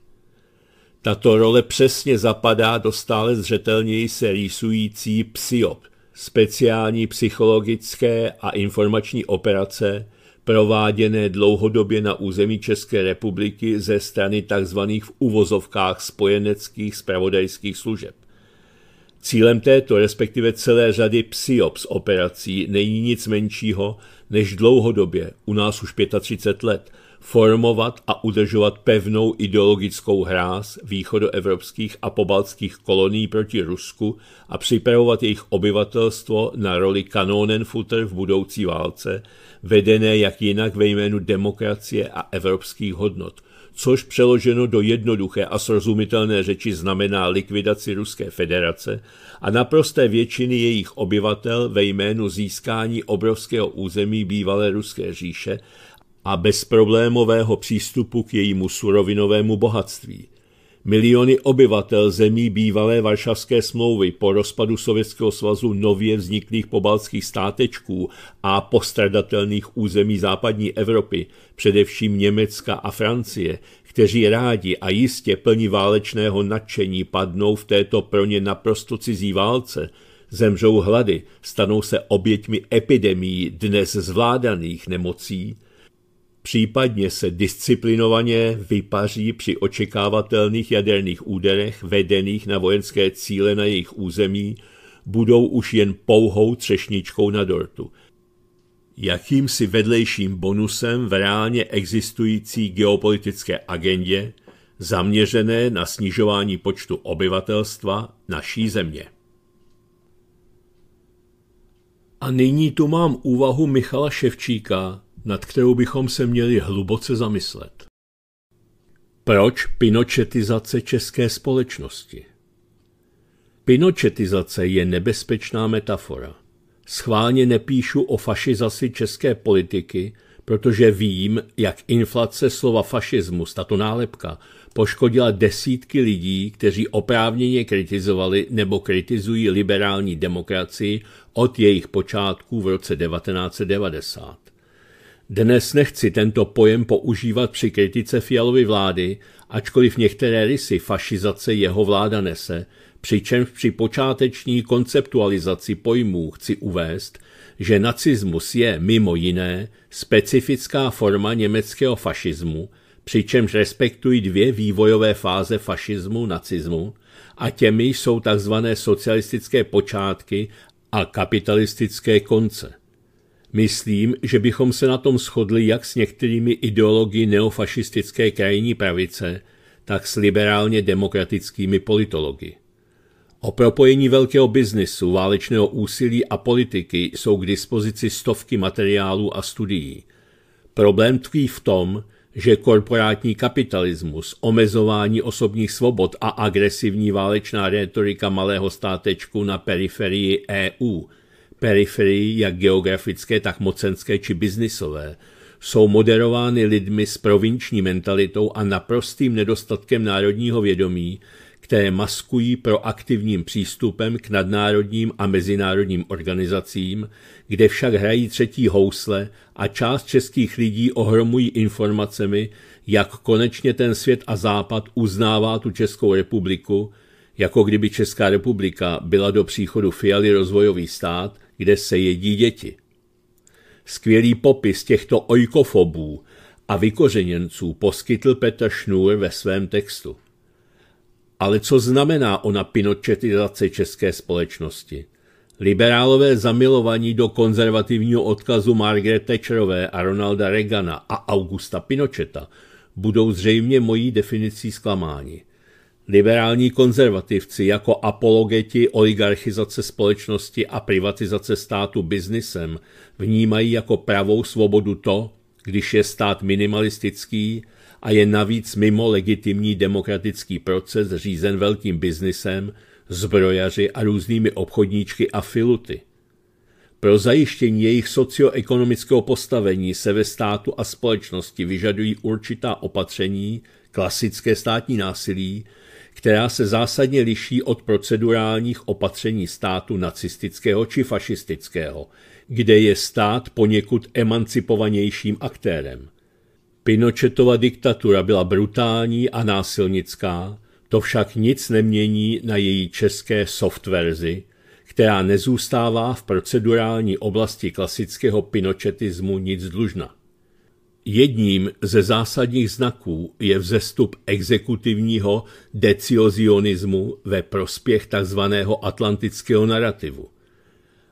Tato role přesně zapadá do stále zřetelněji se rýsující psiop, speciální psychologické a informační operace, prováděné dlouhodobě na území České republiky ze strany tzv. v uvozovkách spojeneckých spravodajských služeb. Cílem této, respektive celé řady PSIOPS operací není nic menšího, než dlouhodobě, u nás už 35 let, formovat a udržovat pevnou ideologickou hráz východoevropských a pobaltských kolonií proti Rusku a připravovat jejich obyvatelstvo na roli kanonenfutter v budoucí válce, vedené jak jinak ve jménu demokracie a evropských hodnot, což přeloženo do jednoduché a srozumitelné řeči znamená likvidaci Ruské federace a naprosté většiny jejich obyvatel ve jménu získání obrovského území bývalé Ruské říše a bezproblémového přístupu k jejímu surovinovému bohatství – Miliony obyvatel zemí bývalé Varšavské smlouvy po rozpadu Sovětského svazu nově vzniklých pobalských státečků a postradatelných území západní Evropy, především Německa a Francie, kteří rádi a jistě plní válečného nadšení padnou v této pro ně naprosto cizí válce, zemřou hlady, stanou se oběťmi epidemií dnes zvládaných nemocí, případně se disciplinovaně vypaří při očekávatelných jaderných úderech vedených na vojenské cíle na jejich území, budou už jen pouhou třešničkou na dortu. Jakýmsi vedlejším bonusem v reálně existující geopolitické agendě, zaměřené na snižování počtu obyvatelstva naší země. A nyní tu mám úvahu Michala Ševčíka, nad kterou bychom se měli hluboce zamyslet. Proč pinočetizace české společnosti? Pinočetizace je nebezpečná metafora. Schválně nepíšu o fašizaci české politiky, protože vím, jak inflace slova fašismus, tato nálepka, poškodila desítky lidí, kteří oprávněně kritizovali nebo kritizují liberální demokracii od jejich počátků v roce 1990. Dnes nechci tento pojem používat při kritice Fialovy vlády, ačkoliv některé rysy fašizace jeho vláda nese, přičemž při počáteční konceptualizaci pojmů chci uvést, že nacismus je mimo jiné specifická forma německého fašismu, přičemž respektují dvě vývojové fáze fašismu nacismu a těmi jsou tzv. socialistické počátky a kapitalistické konce. Myslím, že bychom se na tom shodli jak s některými ideologií neofašistické krajní pravice, tak s liberálně demokratickými politology. O propojení velkého biznisu, válečného úsilí a politiky jsou k dispozici stovky materiálů a studií. Problém tkví v tom, že korporátní kapitalismus, omezování osobních svobod a agresivní válečná retorika malého státečku na periferii EU – periferii jak geografické, tak mocenské či biznisové, jsou moderovány lidmi s provinční mentalitou a naprostým nedostatkem národního vědomí, které maskují proaktivním přístupem k nadnárodním a mezinárodním organizacím, kde však hrají třetí housle a část českých lidí ohromují informacemi, jak konečně ten svět a západ uznává tu Českou republiku, jako kdyby Česká republika byla do příchodu Fialy rozvojový stát kde se jedí děti. Skvělý popis těchto ojkofobů a vykořeněnců poskytl Petr Šnůr ve svém textu. Ale co znamená ona pinočetizace české společnosti? Liberálové zamilovaní do konzervativního odkazu Margaret Thatcherové a Ronalda Reagana a Augusta Pinocheta budou zřejmě mojí definicí zklamáni. Liberální konzervativci jako apologeti oligarchizace společnosti a privatizace státu biznisem vnímají jako pravou svobodu to, když je stát minimalistický a je navíc mimo legitimní demokratický proces řízen velkým biznisem, zbrojaři a různými obchodníčky a filuty. Pro zajištění jejich socioekonomického postavení se ve státu a společnosti vyžadují určitá opatření, klasické státní násilí, která se zásadně liší od procedurálních opatření státu nacistického či fašistického, kde je stát poněkud emancipovanějším aktérem. Pinochetova diktatura byla brutální a násilnická, to však nic nemění na její české softverzi, která nezůstává v procedurální oblasti klasického pinochetismu nic dlužna. Jedním ze zásadních znaků je vzestup exekutivního deciozionismu ve prospěch tzv. atlantického narrativu.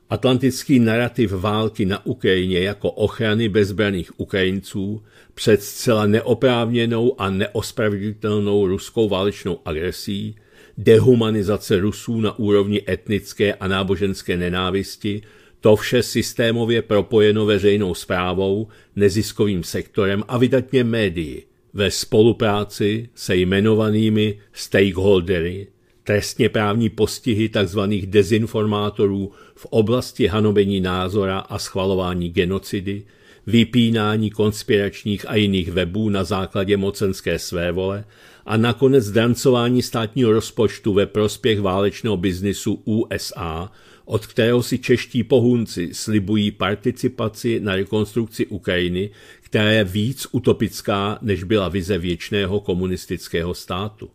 Atlantický narrativ války na Ukrajině jako ochrany bezbraných Ukrajinců před zcela neoprávněnou a neospravedlitelnou ruskou válečnou agresí, dehumanizace Rusů na úrovni etnické a náboženské nenávisti – to vše systémově propojeno veřejnou zprávou, neziskovým sektorem a vydatně médií ve spolupráci se jmenovanými stakeholdery, trestně právní postihy tzv. dezinformátorů v oblasti hanobení názora a schvalování genocidy, vypínání konspiračních a jiných webů na základě mocenské svévole a nakonec drancování státního rozpočtu ve prospěch válečného biznisu USA od kterého si čeští pohunci slibují participaci na rekonstrukci Ukrajiny, která je víc utopická, než byla vize věčného komunistického státu.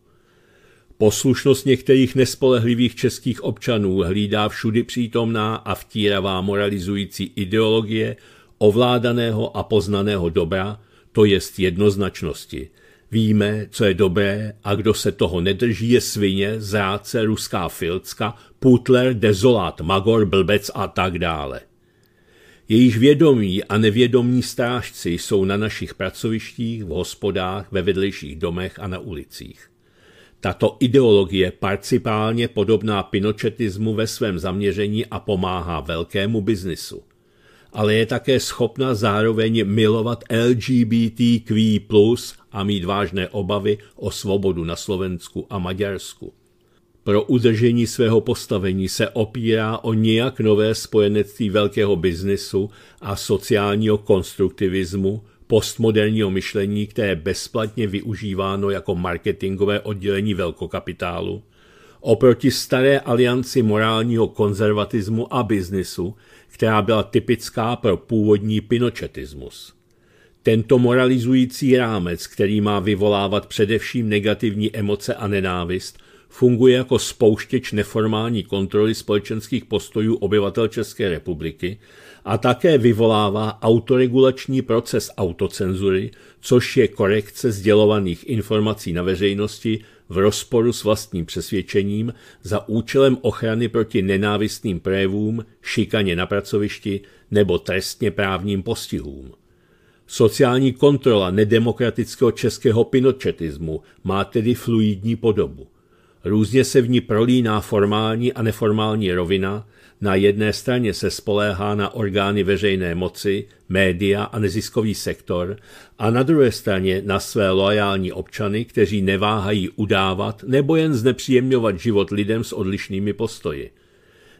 Poslušnost některých nespolehlivých českých občanů hlídá všudy přítomná a vtíravá moralizující ideologie ovládaného a poznaného dobra, to jest jednoznačnosti. Víme, co je dobré a kdo se toho nedrží je svině, zráce, ruská filcka, putler, dezolát, magor, blbec a tak dále. Jejich vědomí a nevědomí strážci jsou na našich pracovištích, v hospodách, ve vedlejších domech a na ulicích. Tato ideologie parcipálně podobná pinochetismu ve svém zaměření a pomáhá velkému biznisu. Ale je také schopna zároveň milovat LGBTQ+, a mít vážné obavy o svobodu na Slovensku a Maďarsku pro udržení svého postavení se opírá o nějak nové spojenectví velkého biznesu a sociálního konstruktivismu, postmoderního myšlení, které je bezplatně využíváno jako marketingové oddělení velkokapitálu, oproti staré alianci morálního konzervatismu a biznesu, která byla typická pro původní pinochetismus. Tento moralizující rámec, který má vyvolávat především negativní emoce a nenávist, funguje jako spouštěč neformální kontroly společenských postojů obyvatel České republiky a také vyvolává autoregulační proces autocenzury, což je korekce sdělovaných informací na veřejnosti v rozporu s vlastním přesvědčením za účelem ochrany proti nenávistným projevům, šikaně na pracovišti nebo trestně právním postihům. Sociální kontrola nedemokratického českého pinočetismu má tedy fluidní podobu. Různě se v ní prolíná formální a neformální rovina, na jedné straně se spoléhá na orgány veřejné moci, média a neziskový sektor a na druhé straně na své loajální občany, kteří neváhají udávat nebo jen znepříjemňovat život lidem s odlišnými postoji.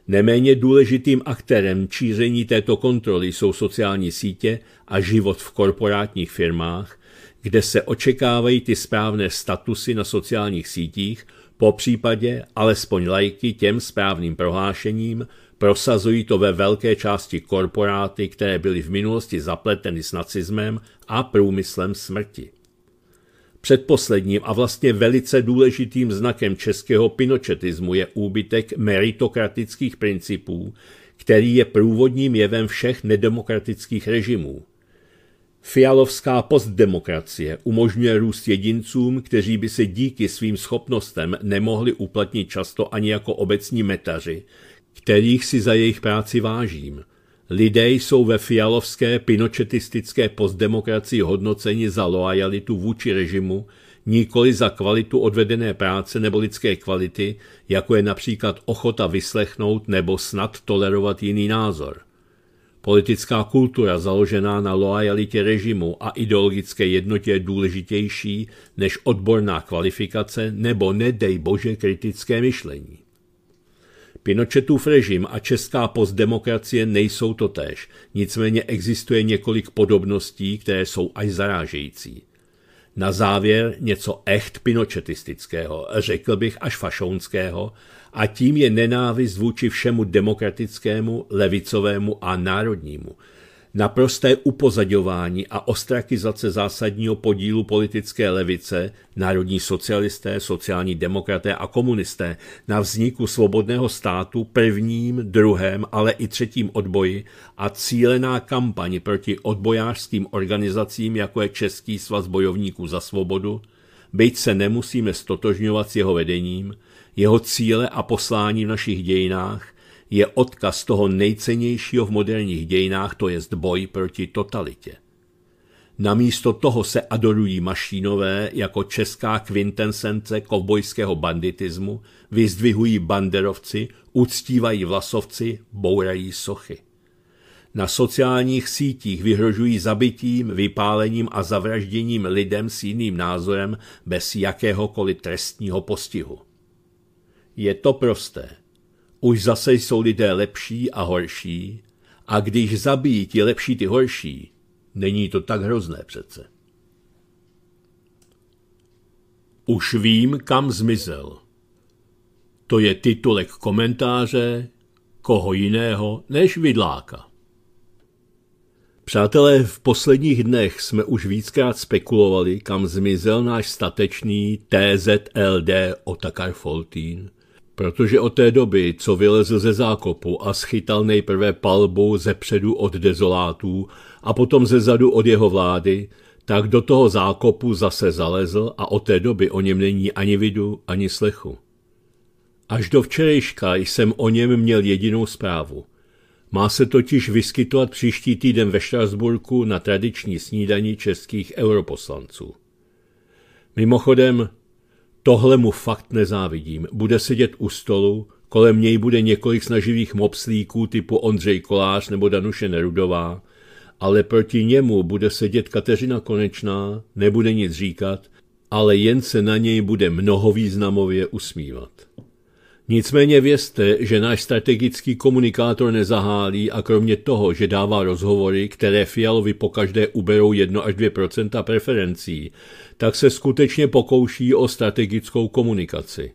Neméně důležitým aktérem číření této kontroly jsou sociální sítě a život v korporátních firmách, kde se očekávají ty správné statusy na sociálních sítích – po případě alespoň lajky těm správným prohlášením prosazují to ve velké části korporáty, které byly v minulosti zapleteny s nacismem a průmyslem smrti. Předposledním a vlastně velice důležitým znakem českého pinočetismu je úbytek meritokratických principů, který je průvodním jevem všech nedemokratických režimů. Fialovská postdemokracie umožňuje růst jedincům, kteří by se díky svým schopnostem nemohli uplatnit často ani jako obecní metaři, kterých si za jejich práci vážím. Lidé jsou ve fialovské pinočetistické postdemokracii hodnoceni za loajalitu vůči režimu, nikoli za kvalitu odvedené práce nebo lidské kvality, jako je například ochota vyslechnout nebo snad tolerovat jiný názor – Politická kultura založená na loajalitě režimu a ideologické jednotě je důležitější než odborná kvalifikace nebo nedej bože kritické myšlení. Pinochetův režim a česká postdemokracie nejsou totéž, nicméně existuje několik podobností, které jsou až zarážející. Na závěr něco echt pinochetistického, řekl bych až fašounského, a tím je nenávist vůči všemu demokratickému, levicovému a národnímu. Naprosté upozadování a ostrakizace zásadního podílu politické levice, národní socialisté, sociální demokraté a komunisté na vzniku svobodného státu prvním, druhém, ale i třetím odboji a cílená kampaň proti odbojářským organizacím, jako je Český svaz bojovníků za svobodu, byť se nemusíme stotožňovat s jeho vedením, jeho cíle a poslání v našich dějinách je odkaz toho nejcennějšího v moderních dějinách, to jest boj proti totalitě. Namísto toho se adorují mašínové jako česká kvintensence kovbojského banditismu, vyzdvihují banderovci, uctívají vlasovci, bourají sochy. Na sociálních sítích vyhrožují zabitím, vypálením a zavražděním lidem s jiným názorem bez jakéhokoliv trestního postihu. Je to prosté. Už zase jsou lidé lepší a horší, a když zabijí ti lepší ty horší, není to tak hrozné přece. Už vím, kam zmizel. To je titulek komentáře koho jiného než vidláka. Přátelé, v posledních dnech jsme už víckrát spekulovali, kam zmizel náš statečný TZLD Otakar Foltín – protože od té doby, co vylezl ze zákopu a schytal nejprve palbu ze předu od dezolátů a potom ze zadu od jeho vlády, tak do toho zákopu zase zalezl a od té doby o něm není ani vidu, ani slechu. Až do včerejška jsem o něm měl jedinou zprávu. Má se totiž vyskytovat příští týden ve Štrasburku na tradiční snídani českých europoslanců. Mimochodem, Tohle mu fakt nezávidím. Bude sedět u stolu, kolem něj bude několik snaživých mopslíků typu Ondřej Kolář nebo Danuše Nerudová, ale proti němu bude sedět Kateřina Konečná, nebude nic říkat, ale jen se na něj bude mnohovýznamově usmívat. Nicméně vězte, že náš strategický komunikátor nezahálí a kromě toho, že dává rozhovory, které Fialovi pokaždé uberou 1 až 2 preferencí, tak se skutečně pokouší o strategickou komunikaci.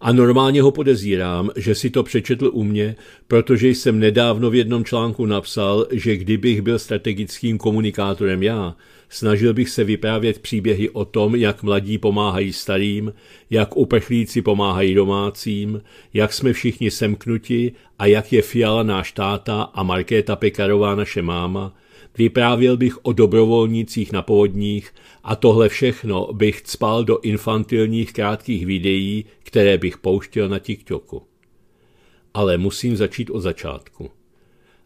A normálně ho podezírám, že si to přečetl u mě, protože jsem nedávno v jednom článku napsal, že kdybych byl strategickým komunikátorem já, snažil bych se vyprávět příběhy o tom, jak mladí pomáhají starým, jak uprchlíci pomáhají domácím, jak jsme všichni semknuti a jak je Fiala náš táta a Markéta Pekarová naše máma, Vyprávěl bych o dobrovolnících na povodních a tohle všechno bych cpal do infantilních krátkých videí, které bych pouštěl na TikToku. Ale musím začít od začátku.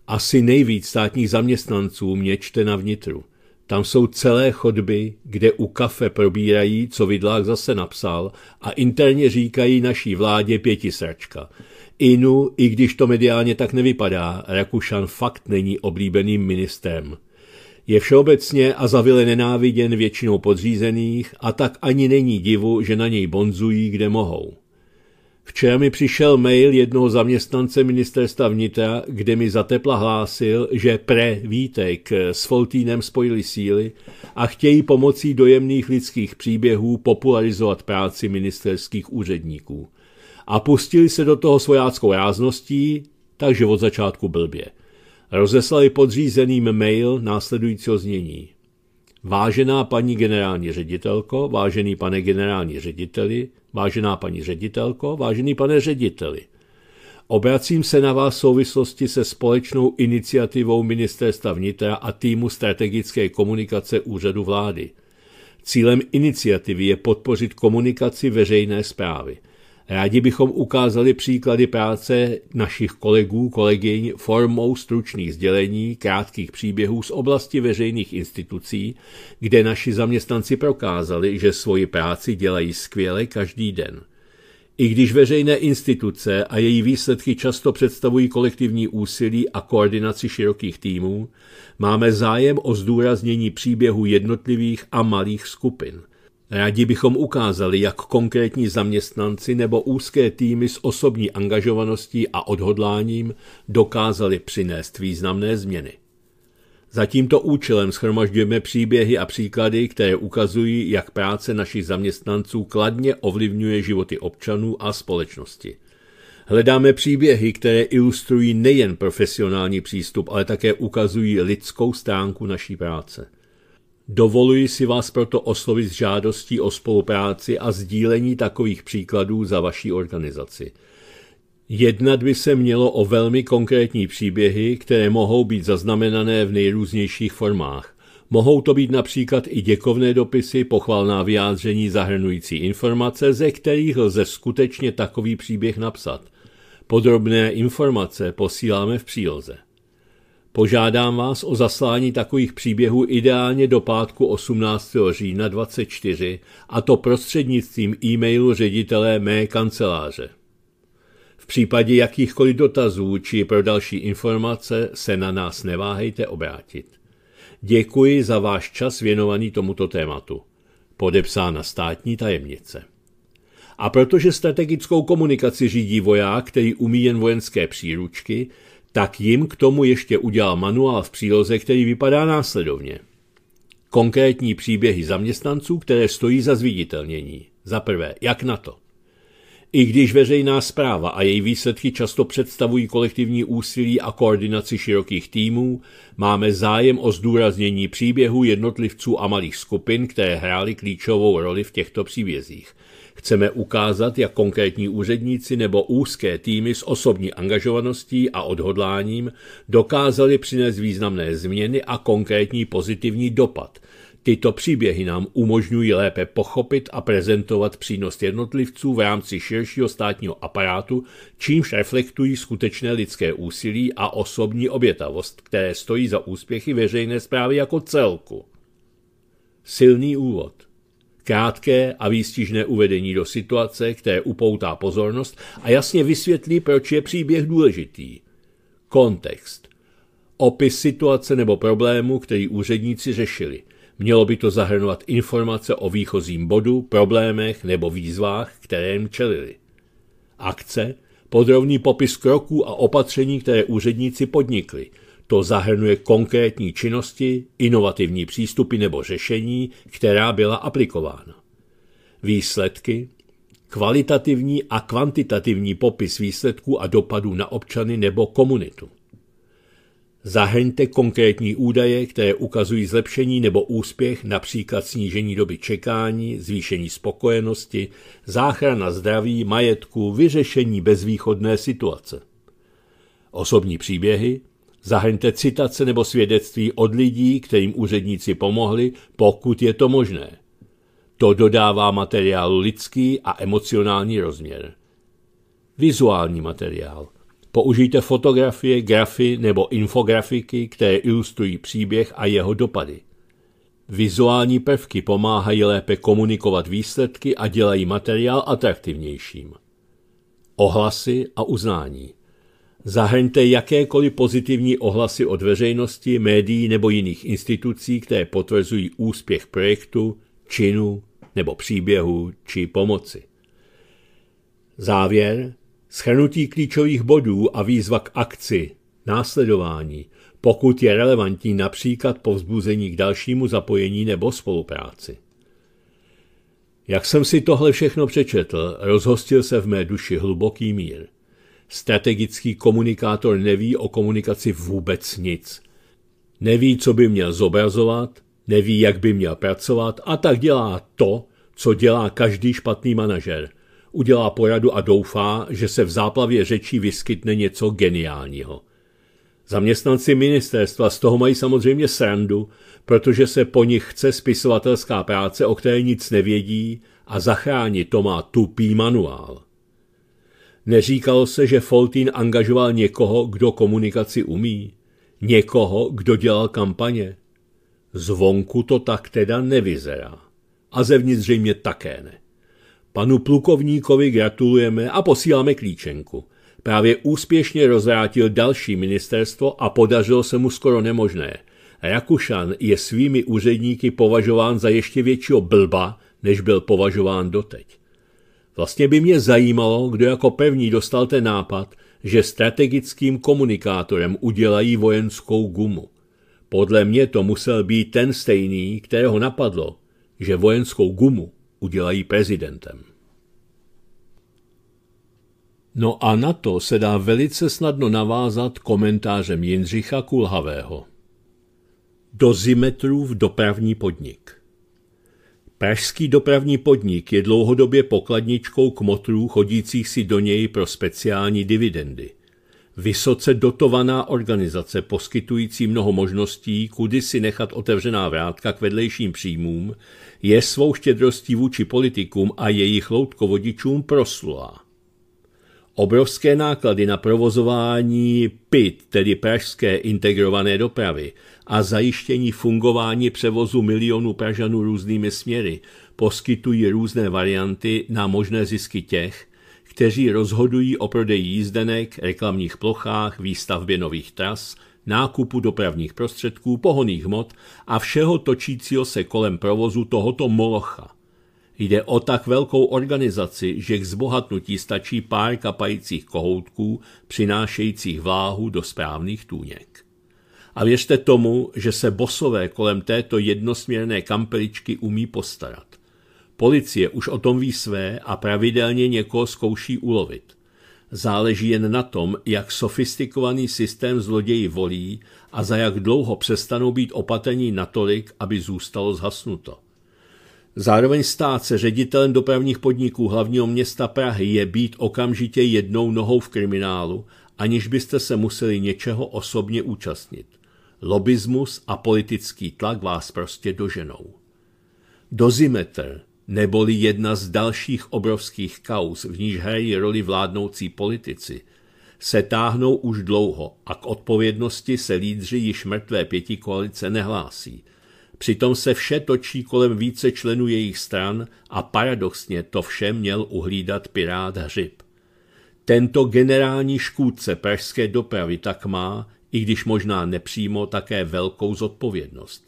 Asi nejvíc státních zaměstnanců mě čte na vnitru – tam jsou celé chodby, kde u kafe probírají, co Vidlák zase napsal a interně říkají naší vládě sračka. Inu, i když to mediálně tak nevypadá, Rakušan fakt není oblíbeným ministrem. Je všeobecně a zavile nenáviděn většinou podřízených a tak ani není divu, že na něj bonzují, kde mohou. Včera mi přišel mail jednoho zaměstnance ministerstva vnitra, kde mi zatepla hlásil, že pre Vítek s Foltínem spojili síly a chtějí pomocí dojemných lidských příběhů popularizovat práci ministerských úředníků. A pustili se do toho svojáckou rázností, takže od začátku blbě. Rozeslali podřízeným mail následujícího znění. Vážená paní generální ředitelko, vážený pane generální řediteli, vážená paní ředitelko, vážený pane řediteli. Obracím se na vás v souvislosti se společnou iniciativou Ministerstva vnitra a týmu strategické komunikace úřadu vlády. Cílem iniciativy je podpořit komunikaci veřejné zprávy – Rádi bychom ukázali příklady práce našich kolegů, kolegyň formou stručných sdělení, krátkých příběhů z oblasti veřejných institucí, kde naši zaměstnanci prokázali, že svoji práci dělají skvěle každý den. I když veřejné instituce a její výsledky často představují kolektivní úsilí a koordinaci širokých týmů, máme zájem o zdůraznění příběhu jednotlivých a malých skupin – Rádi bychom ukázali, jak konkrétní zaměstnanci nebo úzké týmy s osobní angažovaností a odhodláním dokázali přinést významné změny. Za tímto účelem schromažďujeme příběhy a příklady, které ukazují, jak práce našich zaměstnanců kladně ovlivňuje životy občanů a společnosti. Hledáme příběhy, které ilustrují nejen profesionální přístup, ale také ukazují lidskou stránku naší práce. Dovoluji si vás proto oslovit s žádostí o spolupráci a sdílení takových příkladů za vaší organizaci. Jednat by se mělo o velmi konkrétní příběhy, které mohou být zaznamenané v nejrůznějších formách. Mohou to být například i děkovné dopisy, pochvalná vyjádření zahrnující informace, ze kterých lze skutečně takový příběh napsat. Podrobné informace posíláme v příloze. Požádám vás o zaslání takových příběhů ideálně do pátku 18. října 24 a to prostřednictvím e-mailu ředitele mé kanceláře. V případě jakýchkoliv dotazů či pro další informace se na nás neváhejte obrátit. Děkuji za váš čas věnovaný tomuto tématu. Podepsána státní tajemnice. A protože strategickou komunikaci řídí voják, který umí jen vojenské příručky, tak jim k tomu ještě udělal manuál v příloze, který vypadá následovně. Konkrétní příběhy zaměstnanců, které stojí za zviditelnění. Za prvé, jak na to? I když veřejná zpráva a její výsledky často představují kolektivní úsilí a koordinaci širokých týmů, máme zájem o zdůraznění příběhů jednotlivců a malých skupin, které hrály klíčovou roli v těchto příbězích – Chceme ukázat, jak konkrétní úředníci nebo úzké týmy s osobní angažovaností a odhodláním dokázali přinést významné změny a konkrétní pozitivní dopad. Tyto příběhy nám umožňují lépe pochopit a prezentovat přínos jednotlivců v rámci širšího státního aparátu, čímž reflektují skutečné lidské úsilí a osobní obětavost, které stojí za úspěchy veřejné zprávy jako celku. Silný úvod Krátké a výstižné uvedení do situace, které upoutá pozornost a jasně vysvětlí, proč je příběh důležitý. Kontext. Opis situace nebo problému, který úředníci řešili. Mělo by to zahrnovat informace o výchozím bodu, problémech nebo výzvách, které jim čelili. Akce. Podrobný popis kroků a opatření, které úředníci podnikli – to zahrnuje konkrétní činnosti, inovativní přístupy nebo řešení, která byla aplikována. Výsledky, kvalitativní a kvantitativní popis výsledků a dopadů na občany nebo komunitu. Zahrňte konkrétní údaje, které ukazují zlepšení nebo úspěch, například snížení doby čekání, zvýšení spokojenosti, záchrana zdraví, majetku, vyřešení bezvýchodné situace. Osobní příběhy, Zahrňte citace nebo svědectví od lidí, kterým úředníci pomohli, pokud je to možné. To dodává materiálu lidský a emocionální rozměr. Vizuální materiál. Použijte fotografie, grafy nebo infografiky, které ilustrují příběh a jeho dopady. Vizuální prvky pomáhají lépe komunikovat výsledky a dělají materiál atraktivnějším. Ohlasy a uznání. Zahrňte jakékoliv pozitivní ohlasy od veřejnosti, médií nebo jiných institucí, které potvrzují úspěch projektu, činu nebo příběhu či pomoci. Závěr, schrnutí klíčových bodů a výzva k akci, následování, pokud je relevantní například povzbuzení k dalšímu zapojení nebo spolupráci. Jak jsem si tohle všechno přečetl, rozhostil se v mé duši hluboký mír – strategický komunikátor neví o komunikaci vůbec nic. Neví, co by měl zobrazovat, neví, jak by měl pracovat a tak dělá to, co dělá každý špatný manažer. Udělá poradu a doufá, že se v záplavě řečí vyskytne něco geniálního. Zaměstnanci ministerstva z toho mají samozřejmě srandu, protože se po nich chce spisovatelská práce, o které nic nevědí, a zachránit to má tupý manuál. Neříkal se, že Foltín angažoval někoho, kdo komunikaci umí. Někoho, kdo dělal kampaně. Zvonku to tak teda nevyzerá. A zevnitř zřejmě také ne. Panu plukovníkovi gratulujeme a posíláme klíčenku. Právě úspěšně rozvrátil další ministerstvo a podařilo se mu skoro nemožné. Rakušan je svými úředníky považován za ještě většího blba, než byl považován doteď. Vlastně by mě zajímalo, kdo jako pevný dostal ten nápad, že strategickým komunikátorem udělají vojenskou gumu. Podle mě to musel být ten stejný, kterého napadlo, že vojenskou gumu udělají prezidentem. No a na to se dá velice snadno navázat komentářem Jindřicha Kulhavého. Dozimetrův dopravní podnik Pražský dopravní podnik je dlouhodobě pokladničkou kmotrů chodících si do něj pro speciální dividendy. Vysoce dotovaná organizace poskytující mnoho možností, kudy si nechat otevřená vrátka k vedlejším příjmům, je svou štědrostí vůči politikům a jejich loutkovodičům proslulá. Obrovské náklady na provozování PIT, tedy Pražské integrované dopravy, a zajištění fungování převozu milionů Pražanů různými směry poskytují různé varianty na možné zisky těch, kteří rozhodují o prodeji jízdenek, reklamních plochách, výstavbě nových tras, nákupu dopravních prostředků, pohoných hmot a všeho točícího se kolem provozu tohoto molocha – Jde o tak velkou organizaci, že k zbohatnutí stačí pár kapajících kohoutků přinášejících váhu do správných tůněk. A věřte tomu, že se bosové kolem této jednosměrné kampeličky umí postarat. Policie už o tom ví své a pravidelně někoho zkouší ulovit. Záleží jen na tom, jak sofistikovaný systém zloději volí a za jak dlouho přestanou být opatrní natolik, aby zůstalo zhasnuto. Zároveň stát se ředitelem dopravních podniků hlavního města Prahy je být okamžitě jednou nohou v kriminálu, aniž byste se museli něčeho osobně účastnit. Lobismus a politický tlak vás prostě doženou. Dozimetr, neboli jedna z dalších obrovských kauz, v níž hrají roli vládnoucí politici, se táhnou už dlouho a k odpovědnosti se lídři již mrtvé pěti koalice nehlásí – Přitom se vše točí kolem více členů jejich stran a paradoxně to vše měl uhlídat pirát Hřib. Tento generální škůdce pražské dopravy tak má, i když možná nepřímo, také velkou zodpovědnost.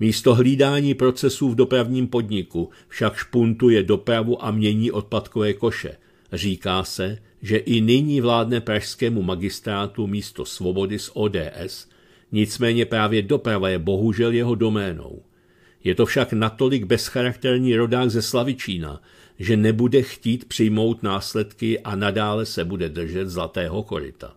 Místo hlídání procesů v dopravním podniku však špuntuje dopravu a mění odpadkové koše. Říká se, že i nyní vládne pražskému magistrátu místo svobody z ODS, Nicméně právě doprava je bohužel jeho doménou. Je to však natolik bezcharakterní rodák ze Slavičína, že nebude chtít přijmout následky a nadále se bude držet zlatého korita.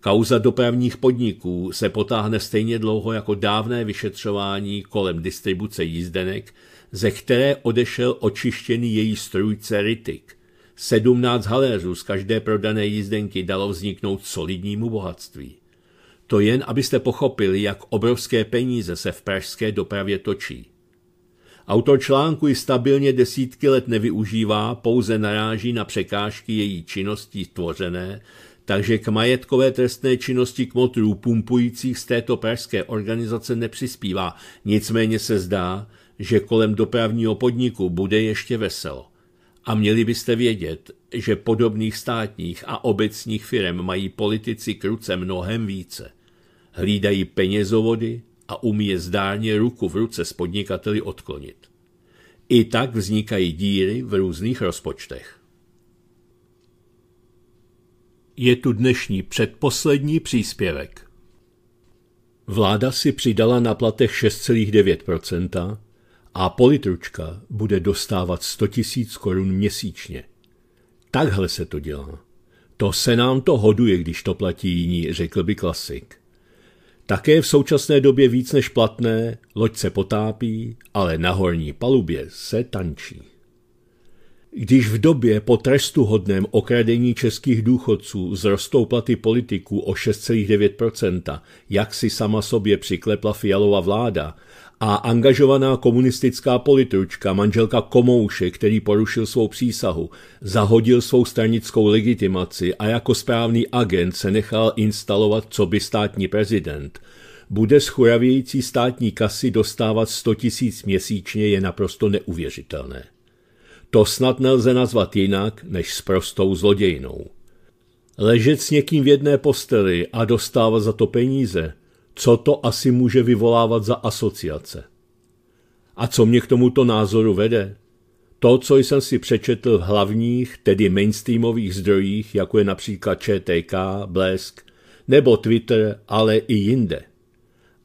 Kauza dopravních podniků se potáhne stejně dlouho jako dávné vyšetřování kolem distribuce jízdenek, ze které odešel očištěný její strůjce Rytik. Sedmnáct haléřů z každé prodané jízdenky dalo vzniknout solidnímu bohatství. To jen, abyste pochopili, jak obrovské peníze se v pražské dopravě točí. Autor článku ji stabilně desítky let nevyužívá, pouze naráží na překážky její činností tvořené, takže k majetkové trestné činnosti kmotrů pumpujících z této pražské organizace nepřispívá, nicméně se zdá, že kolem dopravního podniku bude ještě veselo. A měli byste vědět, že podobných státních a obecních firm mají politici k ruce mnohem více. Hlídají penězovody a umí je zdárně ruku v ruce s podnikateli odklonit. I tak vznikají díry v různých rozpočtech. Je tu dnešní předposlední příspěvek. Vláda si přidala na platech 6,9% a politručka bude dostávat 100 000 korun měsíčně – Takhle se to dělá. To se nám to hoduje, když to platí jiní, řekl by klasik. Také v současné době víc než platné, loď se potápí, ale na horní palubě se tančí. Když v době po trestu hodném okradení českých důchodců zrostou platy politiků o 6,9%, jak si sama sobě přiklepla fialová vláda, a angažovaná komunistická politručka, manželka Komouše, který porušil svou přísahu, zahodil svou stranickou legitimaci a jako správný agent se nechal instalovat co by státní prezident. Bude z státní kasy dostávat 100 tisíc měsíčně je naprosto neuvěřitelné. To snad nelze nazvat jinak než prostou zlodějnou. Ležet s někým v jedné posteli a dostávat za to peníze – co to asi může vyvolávat za asociace. A co mě k tomuto názoru vede? To, co jsem si přečetl v hlavních, tedy mainstreamových zdrojích, jako je například ČTK, Blesk, nebo Twitter, ale i jinde.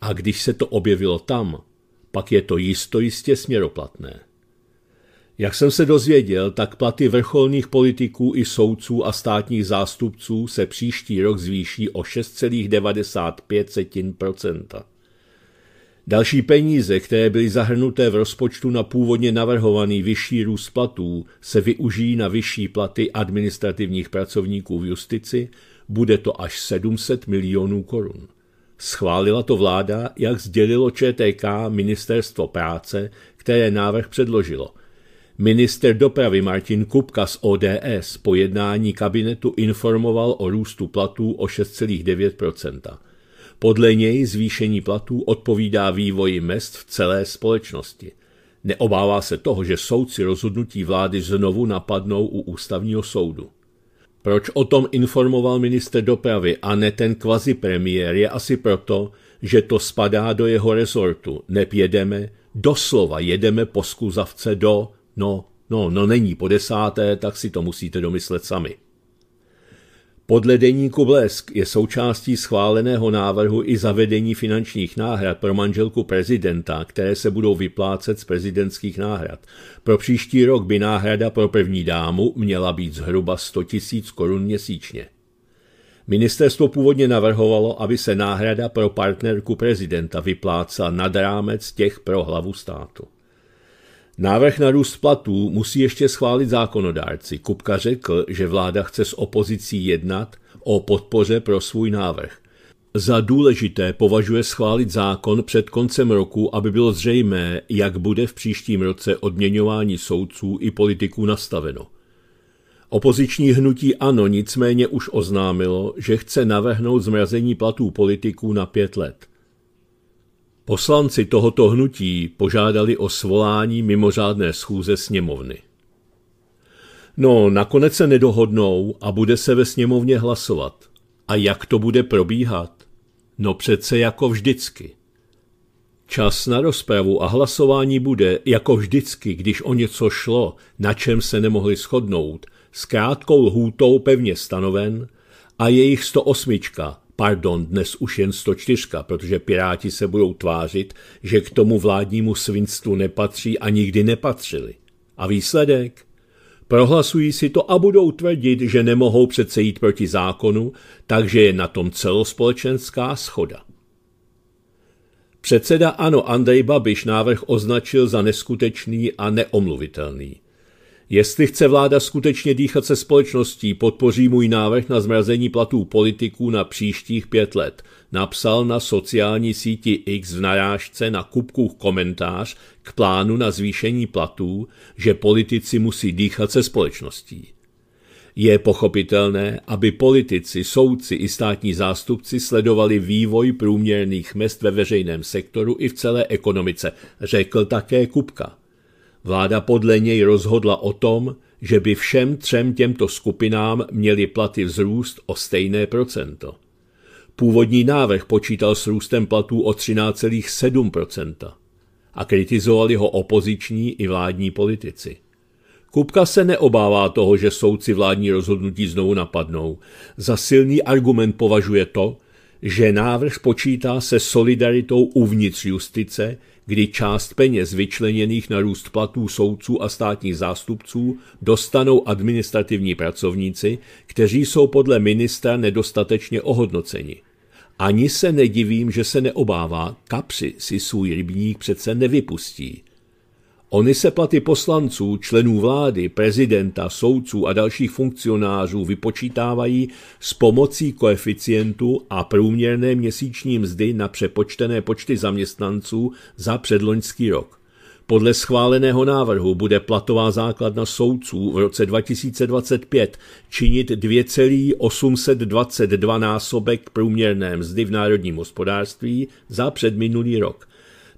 A když se to objevilo tam, pak je to jisto jistě směroplatné. Jak jsem se dozvěděl, tak platy vrcholných politiků i soudců a státních zástupců se příští rok zvýší o 6,95 Další peníze, které byly zahrnuté v rozpočtu na původně navrhovaný vyšší růst platů, se využijí na vyšší platy administrativních pracovníků v justici, bude to až 700 milionů korun. Schválila to vláda, jak sdělilo ČTK Ministerstvo práce, které návrh předložilo – Minister dopravy Martin Kupka z ODS po jednání kabinetu informoval o růstu platů o 6,9 Podle něj zvýšení platů odpovídá vývoji mest v celé společnosti. Neobává se toho, že soudci rozhodnutí vlády znovu napadnou u ústavního soudu. Proč o tom informoval minister dopravy a ne ten kvazi premiér je asi proto, že to spadá do jeho rezortu. Nepjedeme, doslova jedeme po skuzavce do No, no, no není po desáté, tak si to musíte domyslet sami. Podle deníku Blesk je součástí schváleného návrhu i zavedení finančních náhrad pro manželku prezidenta, které se budou vyplácet z prezidentských náhrad. Pro příští rok by náhrada pro první dámu měla být zhruba 100 000 korun měsíčně. Ministerstvo původně navrhovalo, aby se náhrada pro partnerku prezidenta vyplácela nad rámec těch pro hlavu státu. Návrh na růst platů musí ještě schválit zákonodárci. Kupka řekl, že vláda chce s opozicí jednat o podpoře pro svůj návrh. Za důležité považuje schválit zákon před koncem roku, aby bylo zřejmé, jak bude v příštím roce odměňování soudců i politiků nastaveno. Opoziční hnutí ANO nicméně už oznámilo, že chce navrhnout zmrazení platů politiků na pět let. Poslanci tohoto hnutí požádali o svolání mimořádné schůze sněmovny. No, nakonec se nedohodnou a bude se ve sněmovně hlasovat. A jak to bude probíhat? No přece jako vždycky. Čas na rozpravu a hlasování bude, jako vždycky, když o něco šlo, na čem se nemohli shodnout, s krátkou lhůtou pevně stanoven a jejich 108 pardon, dnes už jen 104, protože Piráti se budou tvářit, že k tomu vládnímu svinstvu nepatří a nikdy nepatřili. A výsledek? Prohlasují si to a budou tvrdit, že nemohou přece jít proti zákonu, takže je na tom celospolečenská schoda. Předseda ANO Andrej Babiš návrh označil za neskutečný a neomluvitelný – Jestli chce vláda skutečně dýchat se společností, podpoří můj návrh na zmrazení platů politiků na příštích pět let. Napsal na sociální síti X v narážce na kupku komentář k plánu na zvýšení platů, že politici musí dýchat se společností. Je pochopitelné, aby politici, soudci i státní zástupci sledovali vývoj průměrných mest ve veřejném sektoru i v celé ekonomice, řekl také Kupka. Vláda podle něj rozhodla o tom, že by všem třem těmto skupinám měly platy vzrůst o stejné procento. Původní návrh počítal s růstem platů o 13,7 a kritizovali ho opoziční i vládní politici. Kupka se neobává toho, že soudci vládní rozhodnutí znovu napadnou. Za silný argument považuje to, že návrh počítá se solidaritou uvnitř justice, kdy část peněz vyčleněných na růst platů soudců a státních zástupců dostanou administrativní pracovníci, kteří jsou podle ministra nedostatečně ohodnoceni. Ani se nedivím, že se neobává, kapři si svůj rybník přece nevypustí. Ony se platy poslanců, členů vlády, prezidenta, soudců a dalších funkcionářů vypočítávají s pomocí koeficientu a průměrné měsíční mzdy na přepočtené počty zaměstnanců za předloňský rok. Podle schváleného návrhu bude platová základna soudců v roce 2025 činit 2,822 násobek průměrné mzdy v národním hospodářství za předminulý rok.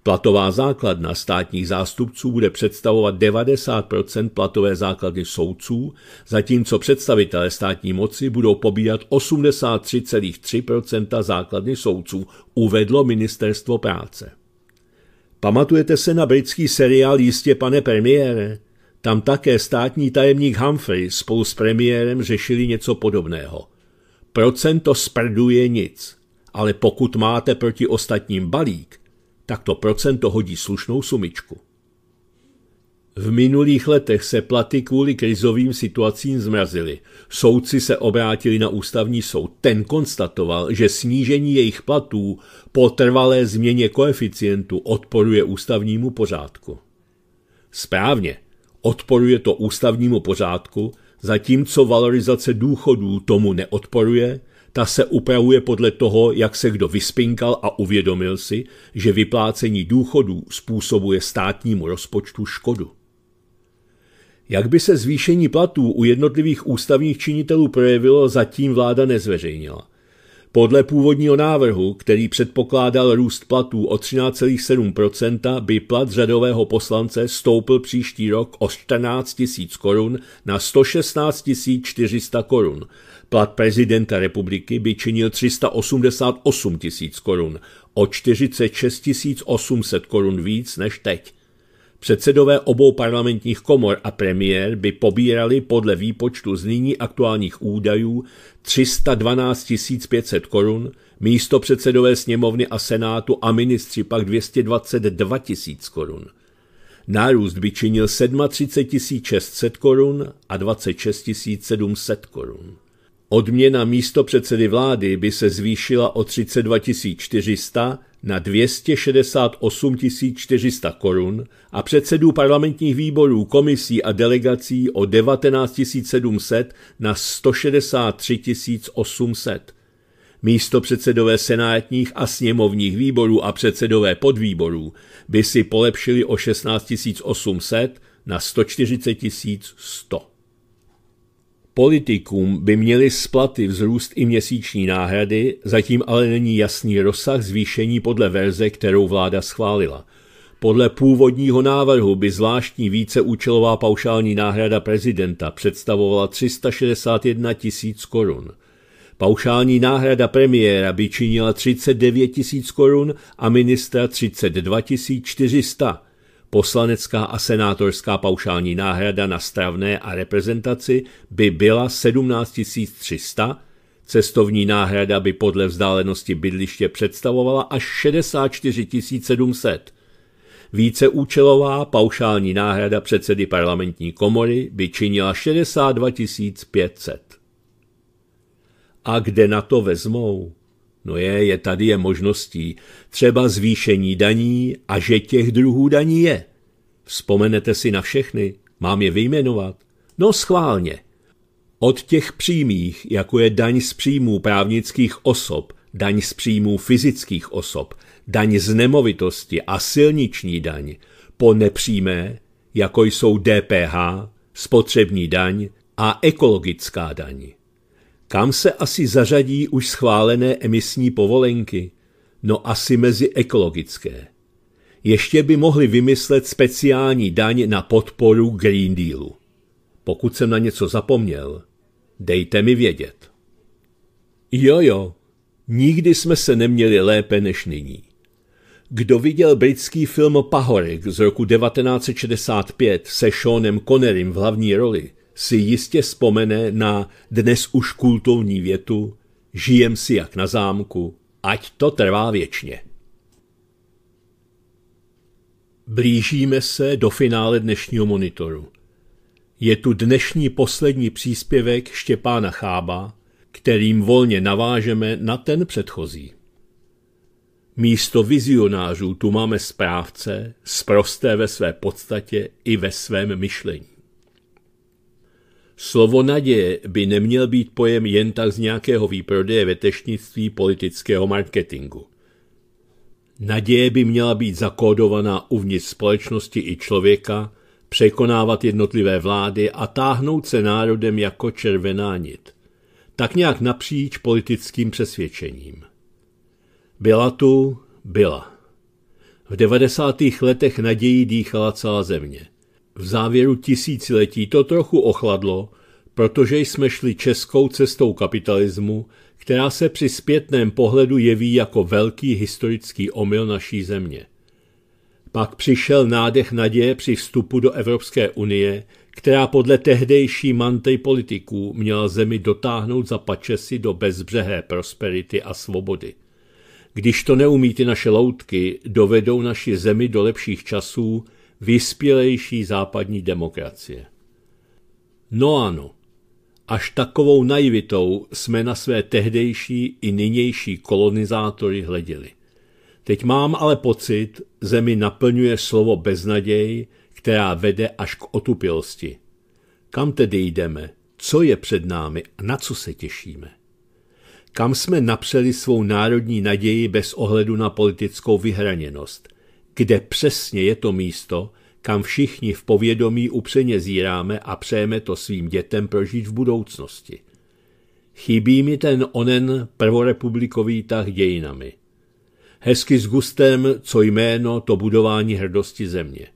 Platová základna státních zástupců bude představovat 90 platové základny soudců, zatímco představitelé státní moci budou pobírat 83,3 základny soudců, uvedlo Ministerstvo práce. Pamatujete se na britský seriál Jistě, pane premiére? Tam také státní tajemník Humphrey spolu s premiérem řešili něco podobného. Procento sprduje nic, ale pokud máte proti ostatním balík, tak to procento hodí slušnou sumičku. V minulých letech se platy kvůli krizovým situacím zmrazily. Soudci se obrátili na ústavní soud. Ten konstatoval, že snížení jejich platů po trvalé změně koeficientu odporuje ústavnímu pořádku. Správně, odporuje to ústavnímu pořádku, zatímco valorizace důchodů tomu neodporuje, ta se upravuje podle toho, jak se kdo vyspinkal a uvědomil si, že vyplácení důchodů způsobuje státnímu rozpočtu škodu. Jak by se zvýšení platů u jednotlivých ústavních činitelů projevilo, zatím vláda nezveřejnila. Podle původního návrhu, který předpokládal růst platů o 13,7%, by plat řadového poslance stoupl příští rok o 14 000 korun na 116 400 korun Plat prezidenta republiky by činil 388 tisíc korun, o 46 800 korun víc než teď. Předsedové obou parlamentních komor a premiér by pobírali podle výpočtu z nyní aktuálních údajů 312 500 korun, místo předsedové sněmovny a senátu a ministři pak 222 000 korun. Nárůst by činil 37 600 korun a 26 700 korun. Odměna místo předsedy vlády by se zvýšila o 32 400 na 268 400 korun a předsedů parlamentních výborů, komisí a delegací o 19 700 na 163 800. Místo předsedové senátních a sněmovních výborů a předsedové podvýborů by si polepšili o 16 800 na 140 100. Politikům by měly splaty vzrůst i měsíční náhrady, zatím ale není jasný rozsah zvýšení podle verze, kterou vláda schválila. Podle původního návrhu by zvláštní víceúčelová paušální náhrada prezidenta představovala 361 tisíc korun. Paušální náhrada premiéra by činila 39 tisíc korun a ministra 32 400. Poslanecká a senátorská paušální náhrada na stravné a reprezentaci by byla 17 300, cestovní náhrada by podle vzdálenosti bydliště představovala až 64 700. Víceúčelová paušální náhrada předsedy parlamentní komory by činila 62 500. A kde na to vezmou? No je, je tady je možností. Třeba zvýšení daní a že těch druhů daní je. Vzpomenete si na všechny, mám je vyjmenovat. No schválně. Od těch přímých, jako je daň z příjmů právnických osob, daň z příjmů fyzických osob, daň z nemovitosti a silniční daň, po nepřímé, jako jsou DPH, spotřební daň a ekologická daň. Kam se asi zařadí už schválené emisní povolenky? No asi mezi ekologické. Ještě by mohli vymyslet speciální daň na podporu Green Dealu. Pokud jsem na něco zapomněl, dejte mi vědět. Jo, jo, nikdy jsme se neměli lépe než nyní. Kdo viděl britský film Pahorek z roku 1965 se Seanem Connerym v hlavní roli, si jistě vzpomene na dnes už kultovní větu Žijem si jak na zámku, ať to trvá věčně. Blížíme se do finále dnešního monitoru. Je tu dnešní poslední příspěvek Štěpána Chába, kterým volně navážeme na ten předchozí. Místo vizionářů tu máme správce, sprosté ve své podstatě i ve svém myšlení. Slovo naděje by neměl být pojem jen tak z nějakého výprodeje vetešnictví politického marketingu. Naděje by měla být zakódovaná uvnitř společnosti i člověka, překonávat jednotlivé vlády a táhnout se národem jako červená nit. Tak nějak napříč politickým přesvědčením. Byla tu, byla. V devadesátých letech naději dýchala celá země. V závěru tisíciletí to trochu ochladlo, protože jsme šli českou cestou kapitalismu, která se při zpětném pohledu jeví jako velký historický omyl naší země. Pak přišel nádech naděje při vstupu do Evropské unie, která podle tehdejší mantej politiků měla zemi dotáhnout za pačesy do bezbřehé prosperity a svobody. Když to neumí ty naše loutky, dovedou naši zemi do lepších časů, vyspělejší západní demokracie. No ano, až takovou naivitou jsme na své tehdejší i nynější kolonizátory hleděli. Teď mám ale pocit, zemi naplňuje slovo beznaděj, která vede až k otupilosti. Kam tedy jdeme? Co je před námi a na co se těšíme? Kam jsme napřeli svou národní naději bez ohledu na politickou vyhraněnost – kde přesně je to místo, kam všichni v povědomí upřeně zíráme a přejeme to svým dětem prožít v budoucnosti. Chybí mi ten onen prvorepublikový tah dějinami. Hezky s gustem, co jméno, to budování hrdosti země.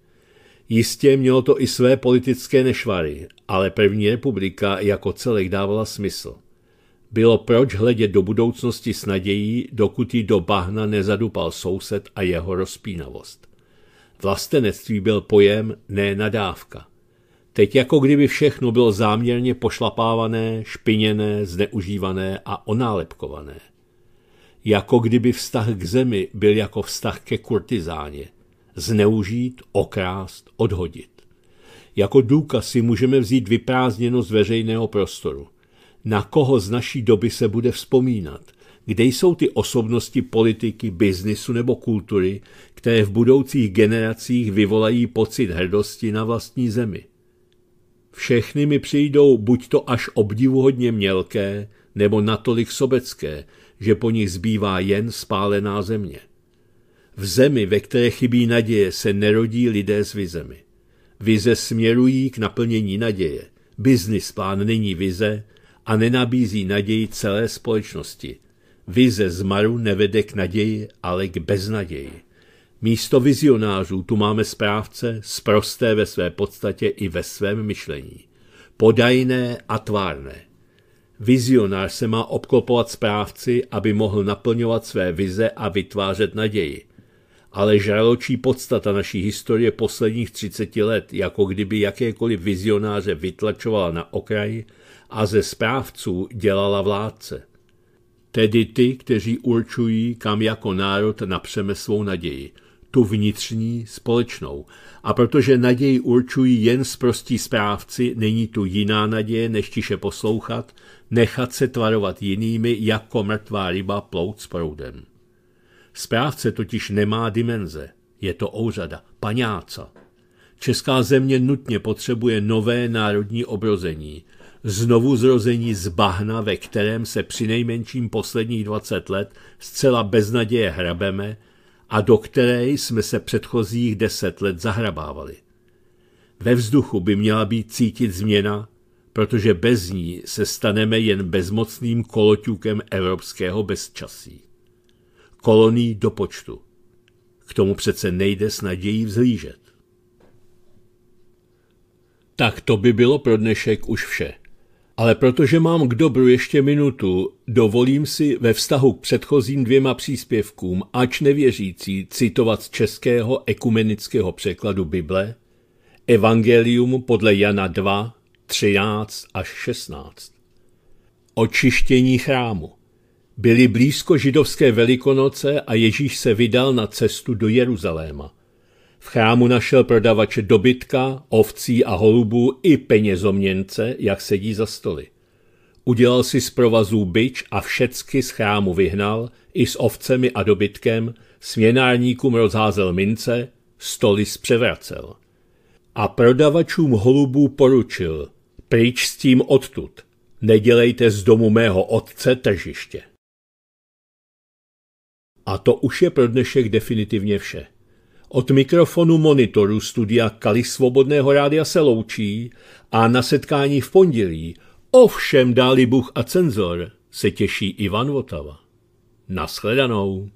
Jistě mělo to i své politické nešvary, ale první republika jako celek dávala smysl. Bylo proč hledět do budoucnosti s nadějí, dokud ji do bahna nezadupal soused a jeho rozpínavost. Vlastenectví byl pojem, ne nadávka. Teď jako kdyby všechno bylo záměrně pošlapávané, špiněné, zneužívané a onálepkované. Jako kdyby vztah k zemi byl jako vztah ke kurtizáně. Zneužít, okrást, odhodit. Jako důkaz si můžeme vzít vyprázdněnost veřejného prostoru na koho z naší doby se bude vzpomínat, kde jsou ty osobnosti politiky, biznisu nebo kultury, které v budoucích generacích vyvolají pocit hrdosti na vlastní zemi. Všechny mi přijdou buď to až obdivuhodně mělké, nebo natolik sobecké, že po nich zbývá jen spálená země. V zemi, ve které chybí naděje, se nerodí lidé s vizemi. Vize směrují k naplnění naděje. Biznis plán není vize, a nenabízí naději celé společnosti. Vize zmaru nevede k naději, ale k beznaději. Místo vizionářů tu máme správce, sprosté ve své podstatě i ve svém myšlení. Podajné a tvárné. Vizionář se má obklopovat správci, aby mohl naplňovat své vize a vytvářet naději. Ale žraločí podstata naší historie posledních 30 let, jako kdyby jakékoliv vizionáře vytlačovala na okraj, a ze správců dělala vládce. Tedy ty, kteří určují, kam jako národ napřeme svou naději, tu vnitřní, společnou. A protože naději určují jen sprostí správci, není tu jiná naděje, než tiše poslouchat, nechat se tvarovat jinými, jako mrtvá ryba plout s proudem. Správce totiž nemá dimenze, je to ouřada, paňáca. Česká země nutně potřebuje nové národní obrození, znovu zrození z bahna, ve kterém se při nejmenším posledních 20 let zcela beznaděje hrabeme a do které jsme se předchozích 10 let zahrabávali. Ve vzduchu by měla být cítit změna, protože bez ní se staneme jen bezmocným koloťukem evropského bezčasí. Koloní do počtu. K tomu přece nejde s nadějí vzlížet. Tak to by bylo pro dnešek už vše. Ale protože mám k dobru ještě minutu, dovolím si ve vztahu k předchozím dvěma příspěvkům, ač nevěřící, citovat z českého ekumenického překladu Bible Evangelium podle Jana 2, 13 až 16. Očištění chrámu. Byly blízko židovské velikonoce a Ježíš se vydal na cestu do Jeruzaléma. V chrámu našel prodavače dobytka, ovcí a holubů i penězoměnce, jak sedí za stoly. Udělal si z provazů byč a všecky z chrámu vyhnal, i s ovcemi a dobytkem, směnárníkům rozházel mince, stoly zpřevracel. A prodavačům holubů poručil, pryč s tím odtud, nedělejte z domu mého otce tržiště. A to už je pro dnešek definitivně vše. Od mikrofonu monitoru studia Kali Svobodného rádia se loučí a na setkání v pondělí, ovšem dáli Bůh a cenzor, se těší Ivan Votava. Naschledanou.